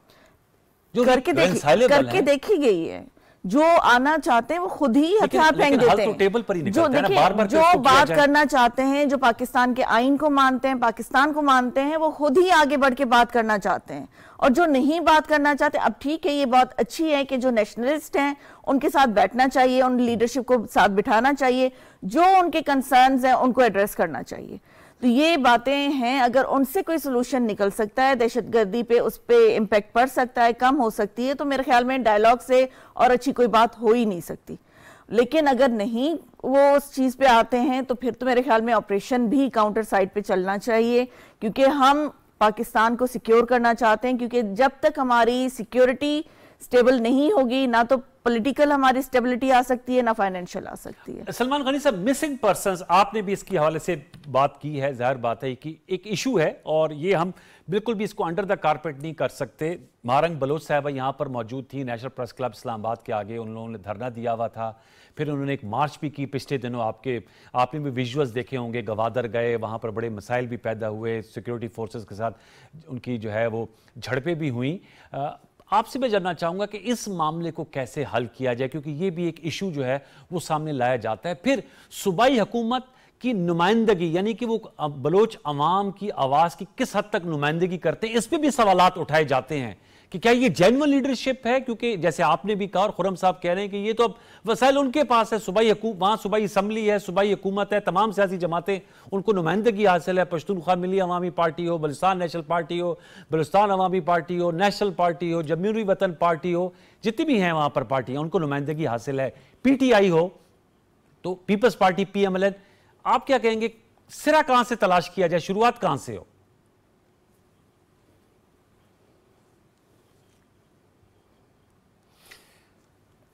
जो करके देखी करके देखी गई है जो आना चाहते हैं वो खुद ही हथियार फेंक देते तो हैं टेबल पर ही जो देखिए बार बार जो बात करना चाहते हैं जो पाकिस्तान के आइन को मानते हैं पाकिस्तान को मानते हैं वो खुद ही आगे बढ़ के बात करना चाहते हैं और जो नहीं बात करना चाहते अब ठीक है ये बहुत अच्छी है कि जो नेशनलिस्ट हैं उनके साथ बैठना चाहिए उन लीडरशिप को साथ बिठाना चाहिए जो उनके कंसर्न हैं उनको एड्रेस करना चाहिए तो ये बातें हैं अगर उनसे कोई सोल्यूशन निकल सकता है दहशतगर्दी पे उस पर इम्पेक्ट पड़ सकता है कम हो सकती है तो मेरे ख्याल में डायलॉग से और अच्छी कोई बात हो ही नहीं सकती लेकिन अगर नहीं वो उस चीज़ पे आते हैं तो फिर तो मेरे ख्याल में ऑपरेशन भी काउंटर साइड पे चलना चाहिए क्योंकि हम पाकिस्तान को सिक्योर करना चाहते हैं क्योंकि जब तक हमारी सिक्योरिटी स्टेबल नहीं होगी ना तो पॉलिटिकल हमारी स्टेबिलिटी आ सकती है ना फाइनेंशियल आ सकती है सलमान खानी साहब मिसिंग पर्सन आपने भी इसके हवाले से बात की है जाहिर बात है कि एक इशू है और ये हम बिल्कुल भी इसको अंडर द कारपेट नहीं कर सकते मारंग बलोच साहब यहाँ पर मौजूद थी नेशनल प्रेस क्लब इस्लामाबाद के आगे उन लोगों ने धरना दिया हुआ था फिर उन्होंने एक मार्च भी की पिछले दिनों आपके आपने भी विजुअल्स देखे होंगे गवादर गए वहाँ पर बड़े मसाइल भी पैदा हुए सिक्योरिटी फोर्सेज के साथ उनकी जो है वो झड़पें भी हुई आपसे मैं जानना चाहूंगा कि इस मामले को कैसे हल किया जाए क्योंकि ये भी एक इशू जो है वो सामने लाया जाता है फिर सूबाई हुकूमत की नुमाइंदगी यानी कि वो बलोच अवाम की आवाज़ की किस हद तक नुमाइंदगी करते हैं इस पर भी सवाल उठाए जाते हैं कि क्या ये जेनवन लीडरशिप है क्योंकि जैसे आपने भी कहा और खुरम साहब कह रहे हैं कि ये तो अब वसाइल उनके पास है सुबह वहां सुबह असम्बली है सुबह हुकूमत है तमाम सियासी जमातें उनको नुमाइंदगी हासिल है पश्तनखा मिली अवामी पार्टी हो बलुस्तान नेशनल पार्टी हो बलुस्तान अवामी पार्टी हो नेशनल पार्टी हो जमूरी वतन पार्टी हो जितनी भी हैं वहां पर पार्टियां उनको नुमाइंदगी हासिल है पी टी आई हो तो people's party P M L N आप क्या कहेंगे सिरा कहां से तलाश किया जाए शुरुआत कहां से हो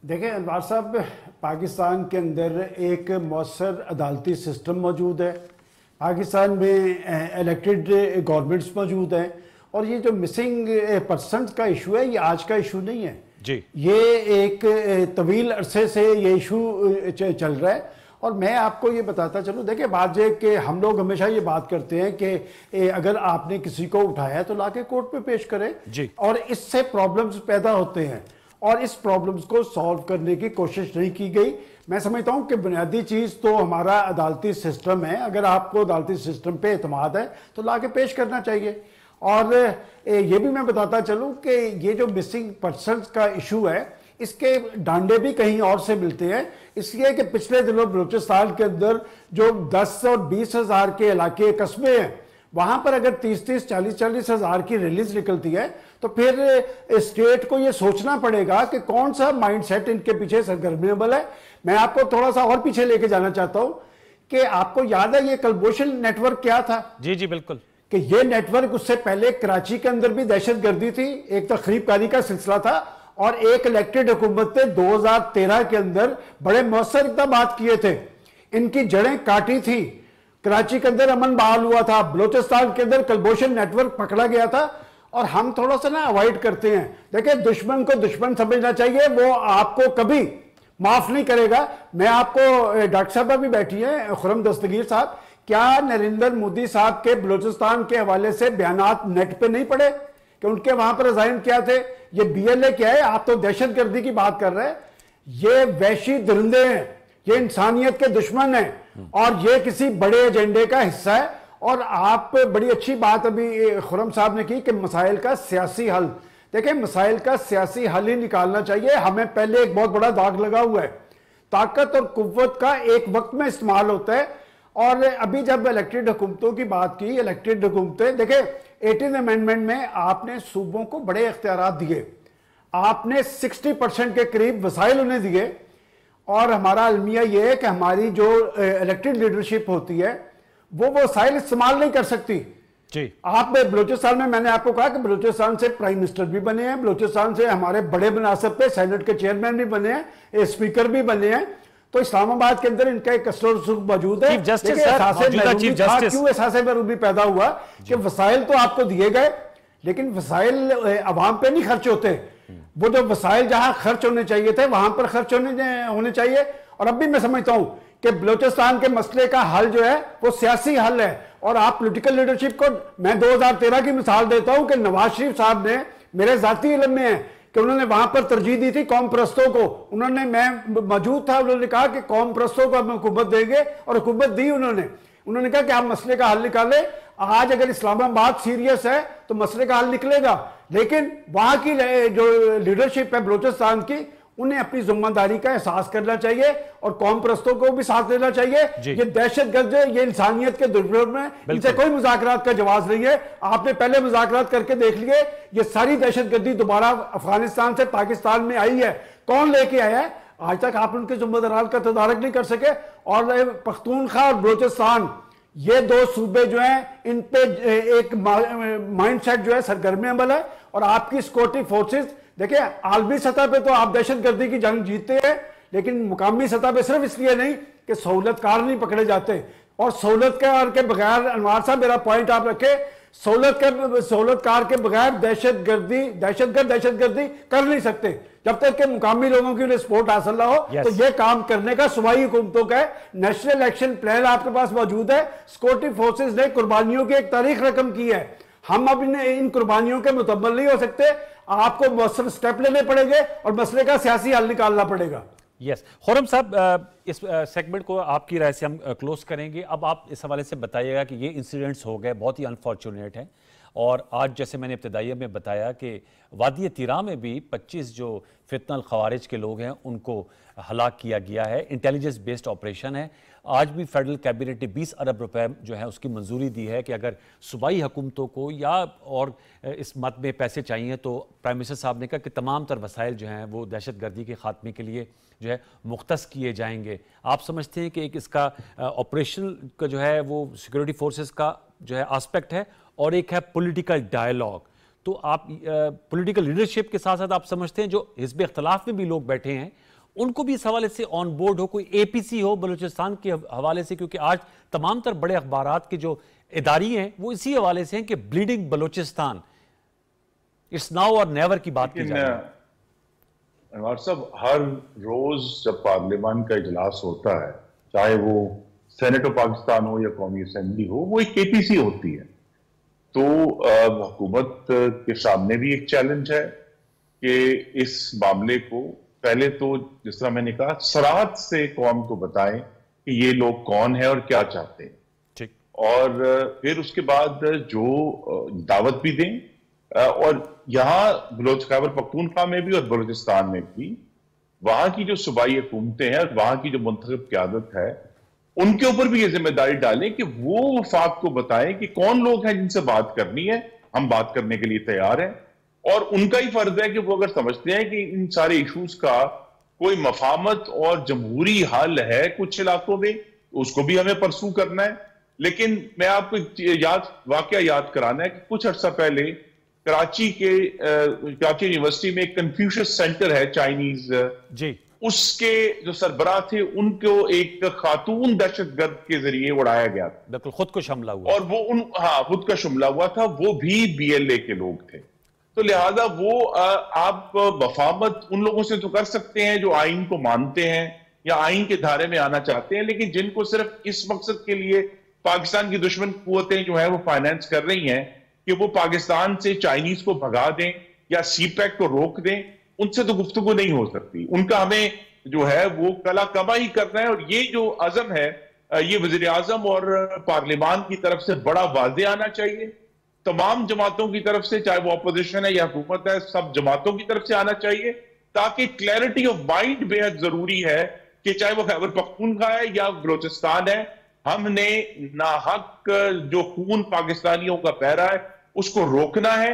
देखें अनवार साहब पाकिस्तान के अंदर एक मौसर अदालती सिस्टम मौजूद है पाकिस्तान में इलेक्टेड गवर्नमेंट्स मौजूद हैं और ये जो मिसिंग पर्सन का इशू है ये आज का इशू नहीं है जी ये एक तवील अरसे से ये इशू चल रहा है और मैं आपको ये बताता चलूँ देखिए बात यह कि हम लोग हमेशा ये बात करते हैं कि अगर आपने किसी को उठाया तो लाके कोर्ट में पे पेश करें जी और इससे प्रॉब्लम्स पैदा होते हैं और इस प्रॉब्लम्स को सॉल्व करने की कोशिश नहीं की गई मैं समझता हूं कि बुनियादी चीज़ तो हमारा अदालती सिस्टम है अगर आपको अदालती सिस्टम पे अतमाद है तो ला के पेश करना चाहिए और ये भी मैं बताता चलूँ कि ये जो मिसिंग पर्सन का इशू है इसके डांडे भी कहीं और से मिलते हैं इसलिए कि पिछले दिनों बलूचिस्तान के अंदर जो 10 और बीस हज़ार के इलाके कस्बे हैं वहाँ पर अगर 30-30, 40 चालीस हज़ार की रिलीज निकलती है तो फिर स्टेट को ये सोचना पड़ेगा कि कौन सा माइंडसेट इनके पीछे सरगर्मेबल है मैं आपको थोड़ा सा और पीछे लेके जाना चाहता हूँ कि आपको याद है ये कलबोशन नेटवर्क क्या था जी जी बिल्कुल कि ये नेटवर्क उससे पहले कराची के अंदर भी दहशत गर्दी थी एक तकरीबकारी तो का सिलसिला था और एक इलेक्टेड हुकूमत ने 2013 के अंदर बड़े मौसर इकदाम किए थे इनकी जड़ें काटी थी कराची के अंदर अमन बहाल हुआ था बलोचिस्तान के अंदर कलबोशन नेटवर्क पकड़ा गया था और हम थोड़ा सा ना अवॉइड करते हैं देखिए दुश्मन को दुश्मन समझना चाहिए वो आपको कभी माफ नहीं करेगा मैं आपको डॉक्टर साहब भी बैठी है खुरम दस्तगीर साहब क्या नरेंद्र मोदी साहब के बलूचिस्तान के हवाले से बयान नेट पे नहीं पड़े कि उनके वहां पर रिजाइन क्या थे ये बीएलए क्या है आप तो दहशत गर्दी की बात कर रहे हैं ये वैशी दरिंदे हैं ये इंसानियत के दुश्मन हैं और ये किसी बड़े एजेंडे का हिस्सा है और आप बड़ी अच्छी बात अभी खुरम साहब ने की कि मसाइल का सियासी हल देखिए मसाइल का सियासी हल ही निकालना चाहिए हमें पहले एक बहुत बड़ा दाग लगा हुआ है ताकत और कुत का एक वक्त में इस्तेमाल होता है और अभी जब इलेक्टेड हुकूमतों की बात की इलेक्टेड हुकूमतें देखें एटीन अमेंडमेंट में आपने सूबों को बड़े इख्तियार दिए आपने 60 परसेंट के करीब वसाइल उन्हें दिए और हमारा अलमिया ये है कि हमारी जो इलेक्टेड लीडरशिप होती है वो वसाइल इस्तेमाल नहीं कर सकती जी आप बलोचिस्तान में मैंने आपको कहा कि बलोचिस्तान से प्राइम मिनिस्टर भी बने हैं बलोचिस्तान से हमारे बड़े मुनासब पे सेनेट के चेयरमैन भी बने हैं स्पीकर भी बने हैं तो इस्लामाबाद के अंदर इनका एक कसर सुख मौजूद है क्यों पैदा हुआ कि वसाइल तो आपको दिए गए लेकिन वसाइल अवाम पे नहीं खर्च होते हम्म। वो जो वसाइल जहां खर्च होने चाहिए थे वहां पर खर्च होने होने चाहिए और अब भी मैं समझता हूँ कि बलोचिस्तान के मसले का हल जो है वो सियासी हल है और आप पोलिटिकल लीडरशिप को मैं दो की मिसाल देता हूं कि नवाज शरीफ साहब ने मेरे जाती इलम में है कि उन्होंने वहां पर तरजीह दी थी कौम प्रस्तों को उन्होंने मैं मौजूद था उन्होंने कहा कि कौम प्रस्तों को हम हुकूमत देंगे और हुकूमत दी उन्होंने उन्होंने कहा कि आप मसले का हल निकाले आज अगर इस्लामाबाद सीरियस है तो मसले का हल निकलेगा लेकिन वहां की जो लीडरशिप है बलोचिस्तान की उन्हें अपनी जिम्मेदारी का एहसास करना चाहिए और कौम परस्तों को भी साथ देना चाहिए ये दहशत गर्द ये इंसानियत के दुर्व्योग में इनसे कोई मुजाकर का जवाब नहीं है आपने पहले मुजाकर करके देख लिए ये सारी दहशत गर्दी दोबारा अफगानिस्तान से पाकिस्तान में आई है कौन लेके आया है आज तक आप उनके जुम्मेदार का तदारक नहीं कर सके और पख्तूनखा और बलोचिस्तान ये दो सूबे जो हैं इन पे एक माइंड सेट जो है सरगर्मी अमल है और आपकी सिक्योरिटी फोर्सेज देखिए आलमी सतह पे तो आप दहशत गर्दी की जंग जीतते हैं लेकिन मुकामी सतह पे सिर्फ इसलिए नहीं कि सहूलतकार नहीं पकड़े जाते और सहूलतकार के बगैर अनवर साहब मेरा पॉइंट आप रखे सहूलत के सहूलतकार के बगैर दहशत गर्दी दहशत गर्द दहशत गर्दी कर नहीं सकते जब तक के मुकामी लोगों की उन्हें सपोर्ट हासिल ना हो तो yes. तो ये काम करने का सुबाई हुकूमतों का नेशनल एक्शन प्लान आपके पास मौजूद है सिक्योरिटी फोर्सेज ने कुर्बानियों की एक तारीख रकम की है हम अब इन कुर्बानियों के मुतमल नहीं हो सकते आपको मौसम स्टेप लेने पड़ेंगे और मसले का सियासी हल निकालना पड़ेगा यस yes. हरम साहब इस सेगमेंट को आपकी राय से हम क्लोज करेंगे अब आप इस हवाले से बताइएगा कि ये इंसिडेंट्स हो गए बहुत ही अनफॉर्चुनेट हैं और आज जैसे मैंने इब्तदाई में बताया कि वादी तिरा में भी 25 जो फितनल खवारिज के लोग हैं उनको हलाक किया गया है इंटेलिजेंस बेस्ड ऑपरेशन है आज भी फेडरल कैबिनेट ने 20 अरब रुपए जो है उसकी मंजूरी दी है कि अगर सूबाई हुकूमतों को या और इस मत में पैसे चाहिए तो प्राइम मिनिस्टर साहब ने कहा कि तमाम तर वसाइल जो हैं वो दहशत गर्दी के खात्मे के लिए जो है मुख्त किए जाएंगे आप समझते हैं कि एक इसका ऑपरेशन का जो है वो सिक्योरिटी फोर्सेज का जो है आस्पेक्ट है और एक है पोलिटिकल डायलॉग तो आप पोलिटिकल लीडरशिप के साथ साथ आप समझते हैं जो हिजब इख्तलाफ में भी लोग बैठे हैं उनको भी इस हवाले से ऑन बोर्ड हो कोई एपीसी हो बलूचिस्तान के हवाले से क्योंकि आज तमाम तर बड़े अखबार के जो इदारी हैं वो इसी हवाले से हैं कि bleeding Balochistan it's now or never की बात की हर रोज जब पार्लियामान का इजलास होता है चाहे वो सेनेट ऑफ पाकिस्तान हो या कौमी असेंबली हो वो एक एपीसी होती है तो हुकूमत के सामने भी एक चैलेंज है कि इस मामले को पहले तो जिस तरह मैंने कहा सरात से कौम को बताएं कि ये लोग कौन है और क्या चाहते हैं ठीक और फिर उसके बाद जो दावत भी दें और यहाँ बलोच खैबर पख्तूनखा में भी और बलोचिस्तान में भी वहां की जो सूबाई हुकूमतें हैं और वहां की जो मंतखब क्यादत है उनके ऊपर भी ये जिम्मेदारी डालें कि वो वफाक को बताएं कि कौन लोग हैं जिनसे बात करनी है हम बात करने के लिए तैयार हैं और उनका ही फर्ज है कि वो अगर समझते हैं कि इन सारे इश्यूज का कोई मफामत और जमहूरी हल है कुछ इलाकों में तो उसको भी हमें परसू करना है लेकिन मैं आपको याद वाक याद कराना है कि कुछ अर्सा पहले कराची के कराची यूनिवर्सिटी में एक कन्फ्यूशस सेंटर है चाइनीज जी उसके जो सरबराह थे उनको एक खातून दहशतगर्द के जरिए उड़ाया गया था बिल्कुल खुदकुश हमला हुआ और वो उन हाँ खुदकश हमला हुआ था वो भी बीएलए के लोग थे तो लिहाजा वो आप वफामत उन लोगों से तो कर सकते हैं जो आइन को मानते हैं या आइन के धारे में आना चाहते हैं लेकिन जिनको सिर्फ इस मकसद के लिए पाकिस्तान की दुश्मन कुतें जो है वो फाइनेंस कर रही हैं कि वो पाकिस्तान से चाइनीज को भगा दें या सी पैक e को रोक दें उनसे तो गुफ्तगु नहीं हो सकती उनका हमें जो है वो कला कमा ही करना है और ये जो आजम है ये वजीर अजम और पार्लियामान की तरफ से बड़ा वाजे आना चाहिए तमाम जमातों की तरफ से चाहे वो अपोजिशन है या हुकूमत है सब जमातों की तरफ से आना चाहिए ताकि क्लैरिटी ऑफ माइंड बेहद जरूरी है कि चाहे वो खैबर का है या बलोचिस्तान है हमने नाहक जो खून पाकिस्तानियों का पहरा है उसको रोकना है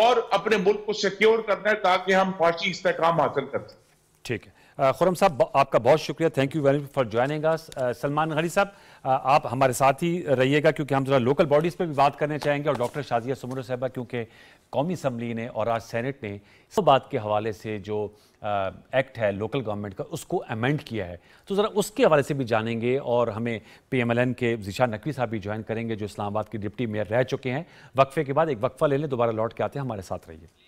और अपने मुल्क को सिक्योर करना है ताकि हम फांसी इस्तेकाम हासिल कर सकें ठीक है खुरम साहब आपका बहुत शुक्रिया thank you very much for joining us Salman घड़ी साहब आप हमारे साथ ही रहिएगा क्योंकि हम जरा लोकल बॉडीज़ पर भी बात करने चाहेंगे और डॉक्टर शाजिया समर साहबा क्योंकि कौमी असम्बली ने और आज सैनट ने इस बात के हवाले से जो एक्ट है लोकल गवर्नमेंट का उसको अमेंड किया है तो ज़रा उसके हवाले से भी जानेंगे और हमें पी एम एल एन के जिशा नकवी साहब भी ज्वाइन करेंगे जो इस्लामाबाद के डिप्टी मेयर रह चुके हैं वक्फे के बाद एक वक्फा ले लें दोबारा लौट के आते हैं हमारे साथ रहिए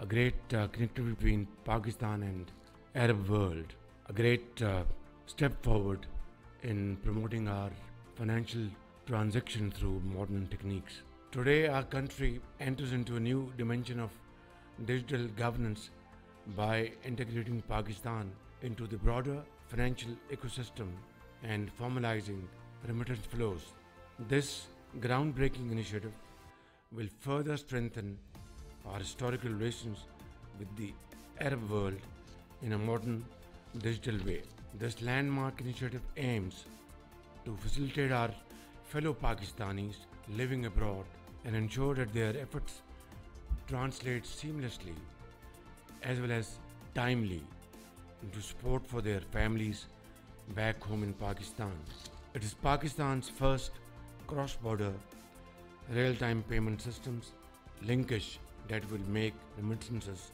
a great uh, between Pakistan and Arab world, a great uh, step forward in promoting our financial transaction through modern techniques. Today, our country enters into a new dimension of digital governance by integrating Pakistan into the broader financial ecosystem and formalizing remittance flows. This groundbreaking initiative will further strengthen our historical relations with the Arab world in a modern digital way. This landmark initiative aims to facilitate our fellow Pakistanis living abroad and ensure that their efforts translate seamlessly as well as timely into support for their families back home in Pakistan. It is Pakistan's first cross-border real-time payment systems linkage that will make remittances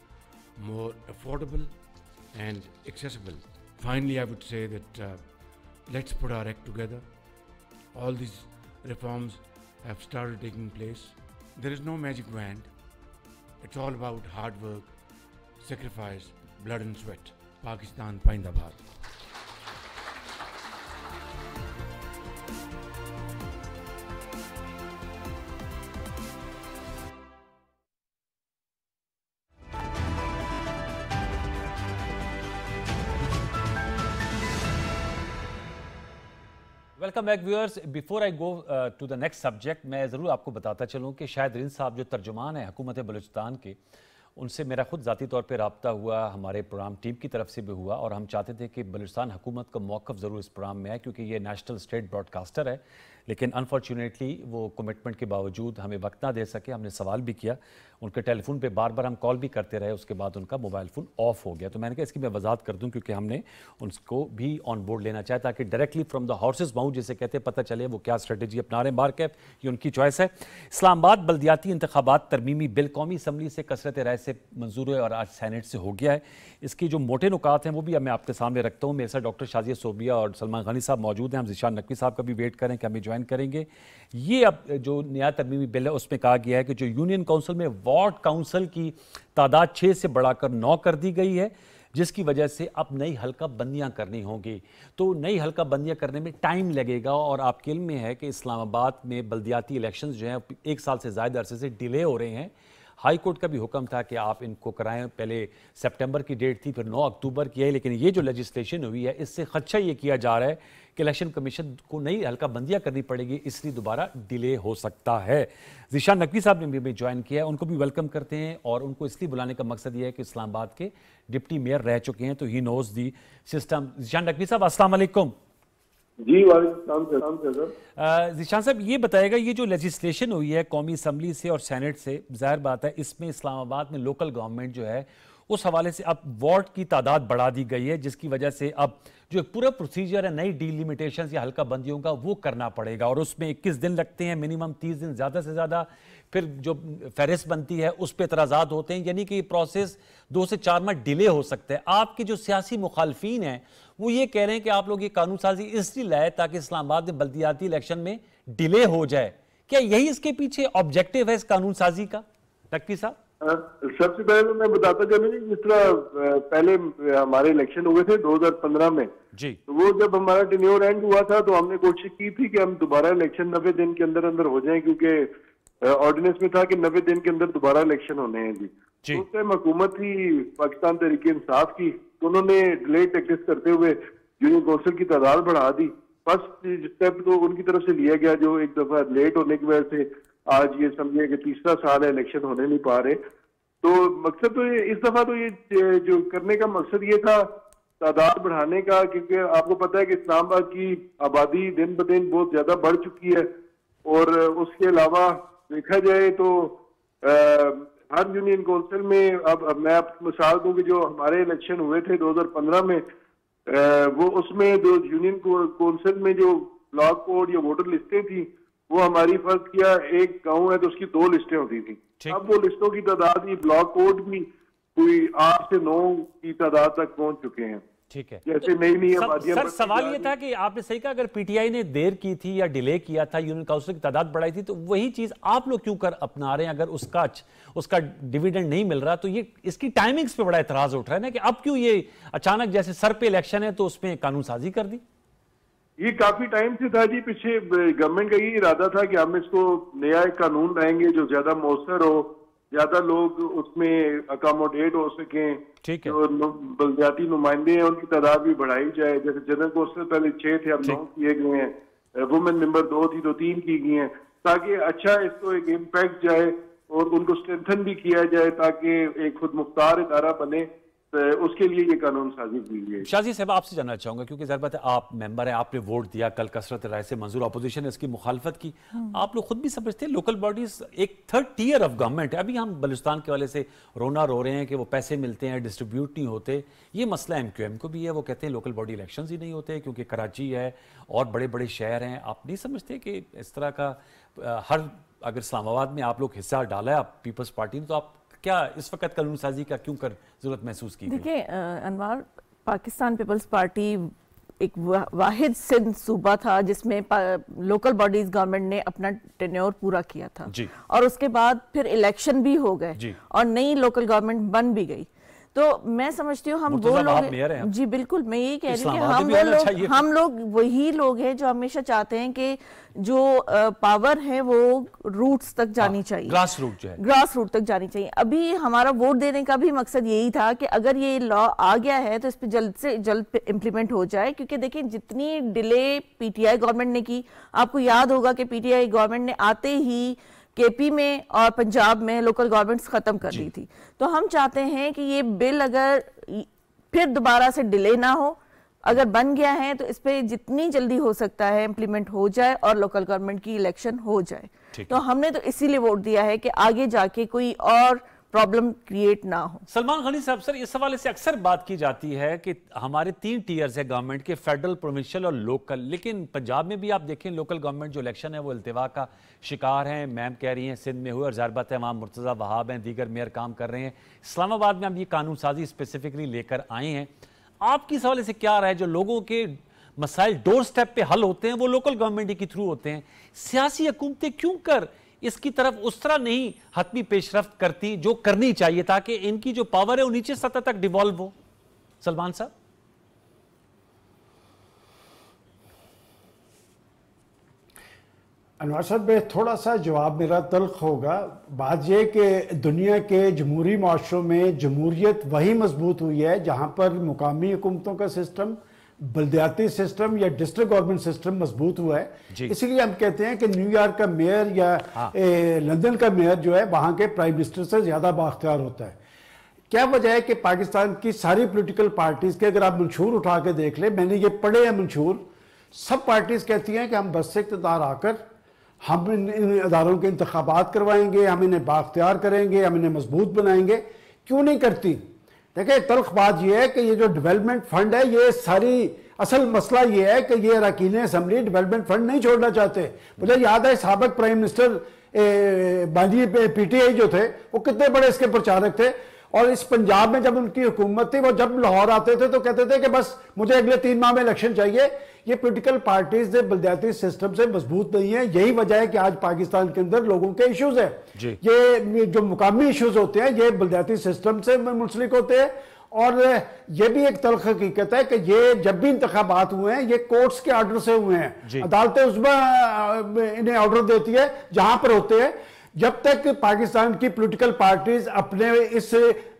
more affordable and accessible. Finally, I would say that uh, let's put our act together. All these reforms have started taking place. There is no magic wand. It's all about hard work, sacrifice, blood and sweat. Pakistan Paindabad. Welcome back viewers before I go to the next subject मैं ज़रूर आपको बताता चलूँ कि शायद रिंद साहब जो तर्जुमान हैं हकूमत बलूचिस्तान के उनसे मेरा खुद ज़ाती तौर पर रबता हुआ हमारे प्रोग्राम टीम की तरफ से भी हुआ और हम चाहते थे कि बलूचिस्तान हकूमत का मौक़ ज़रूर इस प्रोग्राम में आए क्योंकि ये नेशनल स्टेट ब्रॉडकास्टर है लेकिन अनफॉर्चुनेटली वो कमिटमेंट के बावजूद हमें वक्त ना दे सके हमने सवाल भी किया उनके टेलीफोन पे बार बार हम कॉल भी करते रहे उसके बाद उनका मोबाइल फ़ोन ऑफ हो गया तो मैंने कहा इसकी मैं वजात कर दूँ क्योंकि हमने उनको भी ऑन बोर्ड लेना चाहे ताकि directly from the horse's mouth जिसे कहते हैं पता चले वो क्या स्ट्रेटेजी अपना रहे हैं बार कैप ये उनकी चॉइस है इस्लामाबाद बल्दियाती इंतबात तरमीमी बिल कौमी असम्बली से कसरत राय से मंजूर है और आज सैनेट से हो गया है इसकी जो मोटे नुकात हैं वो भी मैं आपके सामने रखता हूँ मेरे साथ डॉक्टर शाजिया सोबिया और सलमान खानी साहब मौजूद हैं हम जिशान नकवी साहब का भी वेट करें कि हमें जो ज्वाइन करेंगे ये अब जो नया तरमीमी बिल है उसमें कहा गया है कि जो यूनियन काउंसिल में वार्ड काउंसिल की तादाद छः से बढ़ाकर नौ कर दी गई है जिसकी वजह से अब नई हल्का बंदियां करनी होंगी तो नई हल्का बंदियां करने में टाइम लगेगा और आपके इल्म में है कि इस्लामाबाद में बल्दियाती इलेक्शन जो हैं एक साल से ज़्यादा अरसे से डिले हो रहे हैं हाई कोर्ट का भी हुक्म था कि आप इनको कराएं पहले सितंबर की डेट थी फिर 9 अक्टूबर की है लेकिन ये जो लेजिस्लेशन हुई है इससे खदशा ये किया जा रहा है कि इलेक्शन कमीशन को नई हल्का बंदियाँ करनी पड़ेगी इसलिए दोबारा डिले हो सकता है जिशान नकवी साहब ने भी हमें ज्वाइन किया है उनको भी वेलकम करते हैं और उनको इसलिए बुलाने का मकसद ये है कि इस्लामाबाद के डिप्टी मेयर रह चुके हैं तो ही knows the system Zeeshan Naqvi साहब असलम जी वाले जीशान साहब ये बताएगा ये जो लेजिस्लेशन हुई है कौमी असम्बली से और सेनेट से जाहिर बात है इसमें इस्लामाबाद में लोकल गवर्नमेंट जो है उस हवाले से अब वार्ड की तादाद बढ़ा दी गई है जिसकी वजह से अब जो पूरा प्रोसीजर है नई डीलिमिटेशन या हल्का बंदियों का वो करना पड़ेगा और उसमें इक्कीस दिन लगते हैं मिनिमम तीस दिन ज़्यादा से ज़्यादा फिर जो फहरिस्त बनती है उस पर एतराज़ात होते हैं यानी कि ये प्रोसेस दो से चार माह डिले हो सकता है आपके जो सियासी मुखालफी हैं वो ये कह रहे हैं कि आप लोग ये कानून साजी इसलिए लाए ताकि इस्लामाबाद में बल्दियाती इलेक्शन में डिले हो जाए क्या यही इसके पीछे ऑब्जेक्टिव है इस कानून साजी का नकवी साहब सबसे पहले तो मैं बताता चलूँ जी जिस तरह पहले हमारे इलेक्शन हुए थे 2015 में जी तो वो जब हमारा टिन्योर एंड हुआ था तो हमने कोशिश की थी कि हम दोबारा इलेक्शन नब्बे दिन के अंदर अंदर हो जाएं क्योंकि ऑर्डिनेंस में था कि नब्बे दिन के अंदर दोबारा इलेक्शन होने हैं जी, जी। उस टाइम हुकूमत थी पाकिस्तान तरीके इंसाफ की तो उन्होंने लेट एक्सेस करते हुए जूनियर कौंसिल की तादाद बढ़ा दी फर्स्ट स्टेप तो उनकी तरफ से लिया गया जो एक दफा लेट होने की वजह से आज ये समझिए कि तीसरा साल है इलेक्शन होने नहीं पा रहे तो मकसद तो ये इस दफा तो ये जो करने का मकसद ये था तादाद बढ़ाने का क्योंकि आपको पता है कि इस्लामाबाद की आबादी दिन ब दिन बहुत ज्यादा बढ़ चुकी है और उसके अलावा देखा जाए तो हर यूनियन काउंसिल में अब, अब मैं आपको मिसाल दूं कि जो हमारे इलेक्शन हुए थे 2015 में आ, वो उसमें जो यूनियन काउंसिल में जो ब्लॉक कोड या वोटर लिस्टें थी वो हमारी फर्ज किया एक गांव है तो उसकी दो लिस्टें होती थी अब वो लिस्टों की तादाद ब्लॉक कोड भी कोई आठ से नौ की तादाद तक पहुंच चुके हैं ठीक है जैसे नई तो नियम सर, सर सवाल ये था कि आपने सही कहा अगर पीटीआई ने देर की थी या डिले किया था यूनियन काउंसिल की तादाद बढ़ाई थी तो वही चीज आप लोग क्यों कर अपना रहे हैं अगर उसका उसका डिविडेंड नहीं मिल रहा तो ये इसकी टाइमिंग्स पे बड़ा एतराज उठ रहा है ना कि अब क्यों ये अचानक जैसे सर पे इलेक्शन है तो उसमें कानून साजी कर दी ये काफी टाइम से था जी पीछे गवर्नमेंट का ये इरादा था कि हम इसको नया एक कानून लाएंगे जो ज्यादा मौसर हो ज्यादा लोग उसमें अकोमोडेट हो सकें ठीक है और बलदियाती नुमाइंदे हैं उनकी तादाद भी बढ़ाई जाए जैसे जनरल कौंसिल पहले छह थे अब नौ किए गए हैं वुमेन मेंबर दो थी तो तीन की गई हैं ताकि अच्छा इसको एक इम्पैक्ट जाए और उनको स्ट्रेंथन भी किया जाए ताकि एक खुद मुख्तार इदारा बने उसके लिए ये कानून साजी की गई शाजी साहब आपसे जानना चाहूंगा क्योंकि जहर है आप मेंबर हैं आपने वोट दिया कल कसरत राय से मंजूर अपोजिशन ने इसकी मुखालफत की हाँ। आप लोग खुद भी समझते हैं लोकल बॉडीज एक थर्ड टीयर ऑफ गवर्नमेंट है अभी हम बलुस्तान के वाले से रोना रो रहे हैं कि वो पैसे मिलते हैं डिस्ट्रीब्यूट नहीं होते ये मसला एम क्यू एम को भी है वो कहते हैं लोकल बॉडी इलेक्शन ही नहीं होते क्योंकि कराची है और बड़े बड़े शहर हैं आप नहीं समझते कि इस तरह का हर अगर इस्लामाबाद में आप लोग हिस्सा डाला है आप पीपल्स पार्टी ने तो आप क्या इस वक्त कानून साजी का क्यों कर जरूरत महसूस की देखिए अनवार पाकिस्तान पीपल्स पार्टी एक वाहिद सिंध सूबा था जिसमें लोकल बॉडीज गवर्नमेंट ने अपना टेन्योर पूरा किया था और उसके बाद फिर इलेक्शन भी हो गए और नई लोकल गवर्नमेंट बन भी गई तो मैं समझती हूँ हम वो लोग जी बिल्कुल मैं यही कह रही हूँ हम वो लोग हम लोग वही लोग हैं जो हमेशा चाहते हैं कि जो पावर है वो रूट्स तक हाँ, जानी चाहिए ग्रास रूट जो है ग्रास रूट तक जानी चाहिए अभी हमारा वोट देने का भी मकसद यही था कि अगर ये लॉ आ गया है तो इस पर जल्द से जल्द इम्प्लीमेंट हो जाए क्योंकि देखिए जितनी डिले पीटीआई गवर्नमेंट ने की आपको याद होगा कि पीटीआई गवर्नमेंट ने आते ही केपी में और पंजाब में लोकल गवर्नमेंट्स ख़त्म कर दी थी तो हम चाहते हैं कि ये बिल अगर फिर दोबारा से डिले ना हो अगर बन गया है तो इस पर जितनी जल्दी हो सकता है इम्प्लीमेंट हो जाए और लोकल गवर्नमेंट की इलेक्शन हो जाए तो हमने तो इसीलिए वोट दिया है कि आगे जाके कोई और प्रॉब्लम क्रिएट ना हो सलमान खानी साहब सर इस हवाले से अक्सर बात की जाती है कि हमारे तीन टीयर्स है गवर्नमेंट के फेडरल प्रोविंशियल और लोकल लेकिन पंजाब में भी आप देखें लोकल गवर्नमेंट जो इलेक्शन है वो अल्तवा का शिकार हैं मैम कह रही हैं सिंध में हुए और ज़रबत वहाँ मुर्तज़ा वहाब हैं दीगर मेयर काम कर रहे हैं इस्लामाबाद में हम ये कानून साजी स्पेसिफिकली लेकर आए हैं आपकी इस हवाले से क्या रहा है जो लोगों के मसाइल डोर स्टेप पर हल होते हैं वो लोकल गवर्नमेंट के थ्रू होते हैं सियासी हकूमतें क्यों कर इसकी तरफ उस तरह नहीं हतमी पेशरफ करती जो करनी चाहिए ताकि इनकी जो पावर है वो नीचे सतह तक डिवॉल्व हो सलमान साहब अनवर साहब में थोड़ा सा जवाब मेरा तल्ख होगा बात यह कि दुनिया के जमहूरी माशरों में जमहूरीत वही मजबूत हुई है जहाँ पर मुकामी हुकूमतों का सिस्टम बलदयाती सिस्टम या डिस्ट्रिक्ट गवर्नमेंट सिस्टम मजबूत हुआ है इसीलिए हम कहते हैं कि न्यूयॉर्क का मेयर या हाँ। लंदन का मेयर जो है वहां के प्राइम मिनिस्टर से ज़्यादा बाख्तियार होता है क्या वजह है कि पाकिस्तान की सारी पोलिटिकल पार्टीज़ के अगर आप मंशूर उठा के देख लें मैंने ये पढ़े हैं मंशूर सब पार्टीज़ कहती हैं कि हम बस से इकतदार आकर हम इन, इन इदारों के इंतबात करवाएंगे हम इन्हें बाख्तियार करेंगे हम इन्हें मजबूत बनाएंगे क्यों नहीं करती देखिए तल्ख बात यह है कि ये जो डेवलपमेंट फंड है ये सारी असल मसला ये है कि ये अरकिन असम्बली डेवलपमेंट फंड नहीं छोड़ना चाहते मुझे याद है सबक प्राइम मिनिस्टर बाजी पी जो थे वो कितने बड़े इसके प्रचारक थे और इस पंजाब में जब उनकी हुकूमत थी वो जब लाहौर आते थे तो कहते थे कि बस मुझे अगले तीन माह में इलेक्शन चाहिए ये पोलिटिकल पार्टीज बलदयाती सिस्टम से मजबूत नहीं है यही वजह है कि आज पाकिस्तान के अंदर लोगों के इश्यूज हैं ये जो मुकामी इश्यूज होते हैं ये बलदयाती सिस्टम से मुंसलिक होते हैं और ये भी एक तलख हकीकत है कि ये जब भी इंतबात हुए हैं ये कोर्ट्स के ऑर्डर से हुए हैं अदालतें उसमें इन्हें ऑर्डर देती है जहां पर होते हैं जब तक पाकिस्तान की पॉलिटिकल पार्टीज अपने इस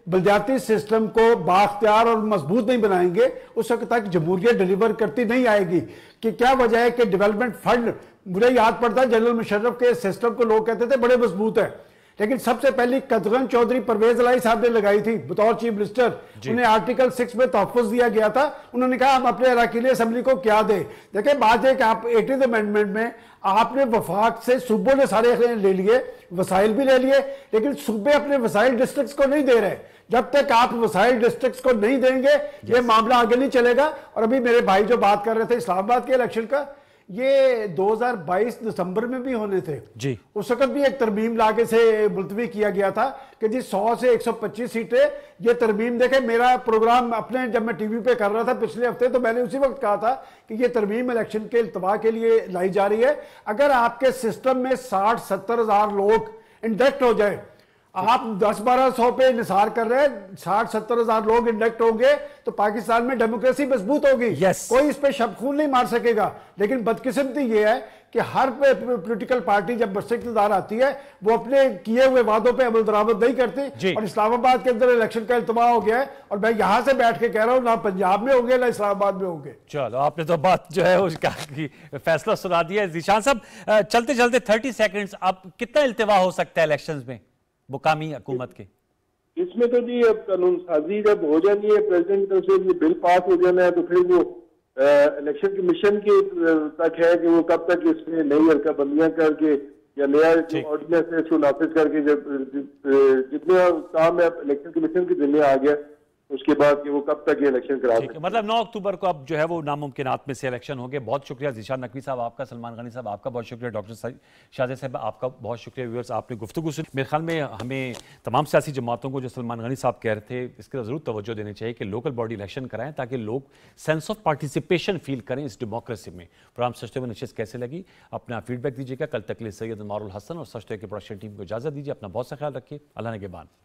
बलदियाती सिस्टम को बाख्तियार और मजबूत नहीं बनाएंगे उस वक्त तक जमहूरियत डिलीवर करती नहीं आएगी कि क्या वजह है कि डेवलपमेंट फंड मुझे याद पड़ता है जनरल मुशर्रफ के सिस्टम को लोग कहते थे बड़े मजबूत हैं लेकिन सबसे पहली कदगन चौधरी परवेज लाई साहब ने लगाई थी बतौर चीफ मिनिस्टर उन्हें आर्टिकल सिक्स में तहफुज दिया गया था उन्होंने कहा हम अपने अरकान असम्बली को क्या दें देखें बात है कि आप एटीन अमेंडमेंट में आपने वफाक से सूबों ने सारे ले लिए वसाइल भी ले लिए लेकिन सूबे अपने वसाइल डिस्ट्रिक्ट को नहीं दे रहे जब तक आप वसाइल डिस्ट्रिक्ट को नहीं देंगे ये मामला आगे नहीं चलेगा और अभी मेरे भाई जो बात कर रहे थे इस्लामाबाद के इलेक्शन का ये 2022 दिसंबर में भी होने थे जी उस वक्त भी एक तरमीम लाके से मुलतवी किया गया था कि जी 100 से 125 सीटें ये तरमीम देखे मेरा प्रोग्राम अपने जब मैं टीवी पे कर रहा था पिछले हफ्ते तो मैंने उसी वक्त कहा था कि ये तरमीम इलेक्शन के अल्तवा के लिए लाई जा रही है अगर आपके सिस्टम में साठ सत्तर हजार लोग इंडक्ट हो जाए आप 10 बारह सौ पे निसार कर रहे हैं साठ सत्तर हजार लोग इंडक्ट होंगे तो पाकिस्तान में डेमोक्रेसी मजबूत होगी yes. कोई इस पे शबखून नहीं मार सकेगा लेकिन बदकिस्मती ये है कि हर पोलिटिकल पार्टी जब बस इकतदार आती है वो अपने किए हुए वादों पे अमल दरामद नहीं करती और इस्लामाबाद के अंदर इलेक्शन का इतवा हो गया है और मैं यहाँ से बैठ के कह रहा हूँ ना पंजाब में होंगे ना इस्लामाबाद में होंगे चलो आपने तो बात जो है उसका फैसला सुना दिया जीशान साहब चलते चलते थर्टी सेकेंड अब कितना इल्तवा हो सकता है इलेक्शन में मुकामी हुकूमत के इसमें तो जी अब कानून साजी जब हो जानी है प्रेसिडेंट तरफ तो से बिल पास हो जाना है तो फिर वो इलेक्शन कमीशन के तक है कि वो कब तक इसमें नई हल्काबंदियां करके या नया ऑर्डिनेंस है इसको नाफिज करके जब जितने काम है इलेक्शन कमीशन के जिम्मे आ गया उसके बाद कि वो कब तक ये इलेक्शन करा सकते मतलब 9 अक्टूबर को अब जो है वो नामुमकिन में से इलेक्शन होंगे बहुत शुक्रिया जिशान नकवी साहब आपका सलमान गनी साहब आपका बहुत शुक्रिया डॉक्टर शाहजह साहब आपका बहुत शुक्रिया व्यूअर्स आपने गुफ्तु सुनी मेरे ख्याल में हमें तमाम सियासी जमातों को जो सलमान गनी साहब कह रहे थे इसकी ज़रूर तोज्जो देनी चाहिए कि लोकल बॉडी इलेक्शन कराएं ताकि लोग सेंस ऑफ पार्टिसिपेशन फील करें इस डेमोक्रेसी में प्रोग्राम सस्ते में नशे कैसे लगी अपना फीडबैक दीजिएगा कल तकली सैयद मारुल हसन और सस्ते के प्रोडक्शन टीम को इजाज़त दीजिए अपना बहुत सा ख्याल रखिए अल्लाह के बाद